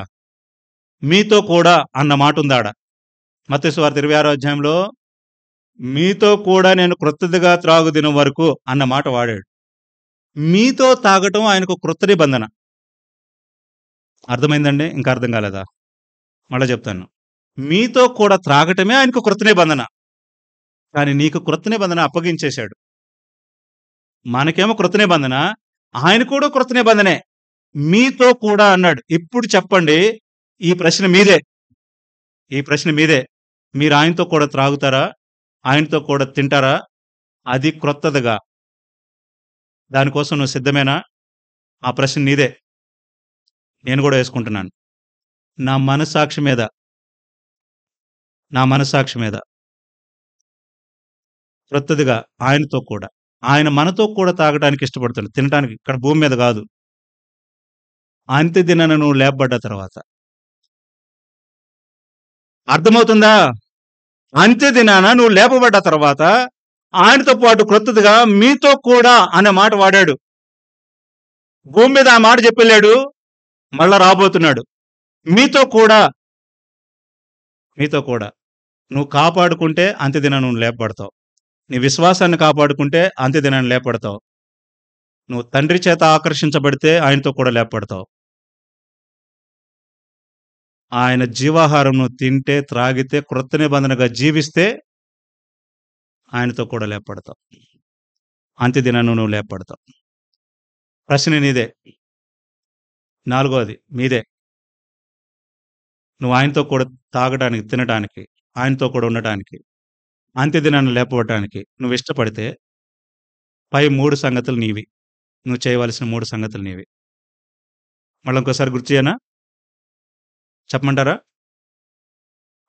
మీతో కూడా అన్న మాట ఉందాడ మత్స్సు వారి ఇరవై ఆరో అధ్యాయంలో మీతో కూడా నేను క్రొత్తదిగా త్రాగు దినం వరకు అన్న మాట వాడాడు మీతో తాగటం ఆయనకు క్రొత్త నిబంధన అర్థమైందండి ఇంకా అర్థం కాలేదా మళ్ళీ చెప్తాను మీతో కూడా త్రాగటమే ఆయనకు క్రొత్త నిబంధన కానీ నీకు క్రొత్త నిబంధన అప్పగించేశాడు మనకేమో క్రొత్త నిబంధన ఆయన కూడా క్రొత్త నిబంధనే మీతో కూడా అన్నాడు ఇప్పుడు చెప్పండి ఈ ప్రశ్న మీదే ఈ ప్రశ్న మీదే మీరు ఆయనతో కూడా త్రాగుతారా ఆయనతో కూడా తింటారా అది క్రొత్తదిగా దానికోసం నువ్వు సిద్ధమేనా ఆ ప్రశ్న నీదే నేను కూడా వేసుకుంటున్నాను నా మనస్సాక్షి మీద నా మనస్సాక్షి మీద క్రొత్తదిగా ఆయనతో కూడా ఆయన మనతో కూడా తాగడానికి ఇష్టపడతాడు తినడానికి ఇక్కడ భూమి మీద కాదు అంత్య దినాన నువ్వు లేపబడ్డ తర్వాత అర్థమవుతుందా అంత్య దినాన నువ్వు లేపబడ్డ తర్వాత ఆయనతో పాటు క్రొత్తదిగా మీతో కూడా అనే మాట వాడాడు భూమి మీద ఆ మాట చెప్పలేడు మళ్ళా రాబోతున్నాడు మీతో కూడా మీతో కూడా నువ్వు కాపాడుకుంటే అంత్యదినం నువ్వు లేపబడతావు నీ విశ్వాసాన్ని కాపాడుకుంటే దినాన్ని లేపడతావు నువ్వు తండ్రి చేత ఆకర్షించబడితే ఆయనతో కూడా లేపడతావు ఆయన జీవాహారంను తింటే త్రాగితే క్రొత్త నిబంధనగా జీవిస్తే ఆయనతో కూడా లేపడతావు అంత్యదినాన్ని నువ్వు లేపడతావు ప్రశ్న నీదే నాలుగోది మీదే నువ్వు ఆయనతో కూడా తాగడానికి తినడానికి ఆయనతో కూడా ఉండటానికి అంత్యదినాన్ని లేపవటానికి నువ్వు ఇష్టపడితే పై మూడు సంగతులు నీవి నువ్వు చేయవలసిన మూడు సంగతులు నీవి మళ్ళీ ఇంకోసారి గుర్తు చేయనా చెప్పమంటారా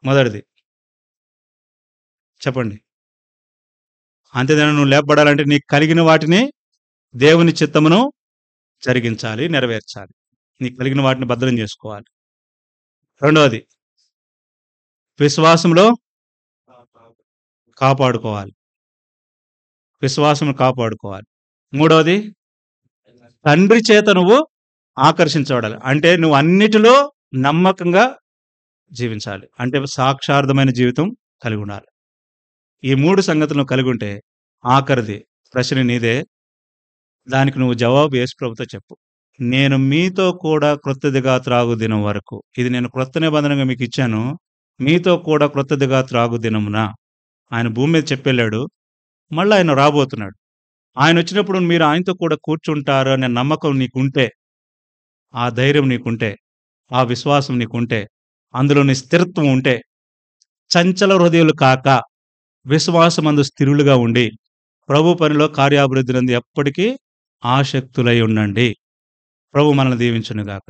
మొదటిది చెప్పండి అంతేదైనా నువ్వు లేపబడాలంటే నీకు కలిగిన వాటిని దేవుని చిత్తమును జరిగించాలి నెరవేర్చాలి నీకు కలిగిన వాటిని భద్రం చేసుకోవాలి రెండవది విశ్వాసంలో కాపాడుకోవాలి విశ్వాసం కాపాడుకోవాలి మూడవది తండ్రి చేత నువ్వు ఆకర్షించబడాలి అంటే నువ్వు అన్నిటిలో నమ్మకంగా జీవించాలి అంటే సాక్షార్థమైన జీవితం కలిగి ఉండాలి ఈ మూడు సంగతులను కలిగి ఉంటే ఆఖరిది ప్రశ్న నీదే దానికి నువ్వు జవాబు యేసు ప్రభుతో చెప్పు నేను మీతో కూడా క్రొత్తదిగా త్రాగు దినం వరకు ఇది నేను క్రొత్త నిబంధనగా మీకు ఇచ్చాను మీతో కూడా క్రొత్తదిగా త్రాగు దినమున ఆయన భూమి మీద చెప్పెళ్ళాడు మళ్ళీ ఆయన రాబోతున్నాడు ఆయన వచ్చినప్పుడు మీరు ఆయనతో కూడా కూర్చుంటారు అనే నమ్మకం నీకుంటే ఆ ధైర్యం నీకుంటే ఆ విశ్వాసం నీకుంటే అందులోని స్థిరత్వం ఉంటే చంచల హృదయాలు కాక విశ్వాసం అందు స్థిరులుగా ఉండి ప్రభు పనిలో కార్యాభివృద్ధి నందు ఎప్పటికీ ఆసక్తులై ఉండండి ప్రభు మనల్ని దీవించును గాక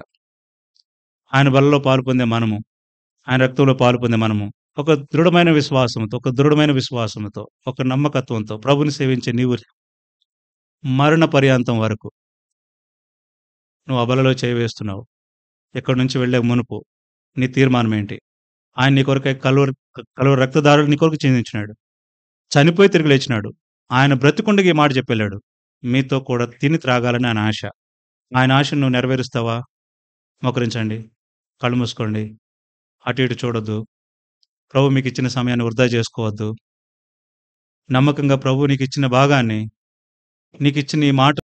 ఆయన బలలో పాలు పొందే మనము ఆయన రక్తంలో పాలు పొందే మనము ఒక దృఢమైన విశ్వాసంతో ఒక దృఢమైన విశ్వాసంతో ఒక నమ్మకత్వంతో ప్రభుని సేవించే నీవు మరణ పర్యాంతం వరకు నువ్వు అబలలో చేయవేస్తున్నావు ఇక్కడ నుంచి వెళ్ళే మునుపు నీ తీర్మానం ఏంటి ఆయన నీ కొరకు కలువరి కలువరి రక్తదారులు నీ కొరకు చెందించినాడు చనిపోయి తిరిగి లేచినాడు ఆయన బ్రతికుండగా ఈ మాట చెప్పేలాడు మీతో కూడా తిని త్రాగాలని ఆయన ఆశ ఆయన ఆశను నువ్వు నెరవేరుస్తావా మొకరించండి కళ్ళు మూసుకోండి అటు ఇటు చూడొద్దు ప్రభు మీకు ఇచ్చిన సమయాన్ని వృధా చేసుకోవద్దు నమ్మకంగా ప్రభు నీకు ఇచ్చిన భాగాన్ని నీకు ఇచ్చిన ఈ మాట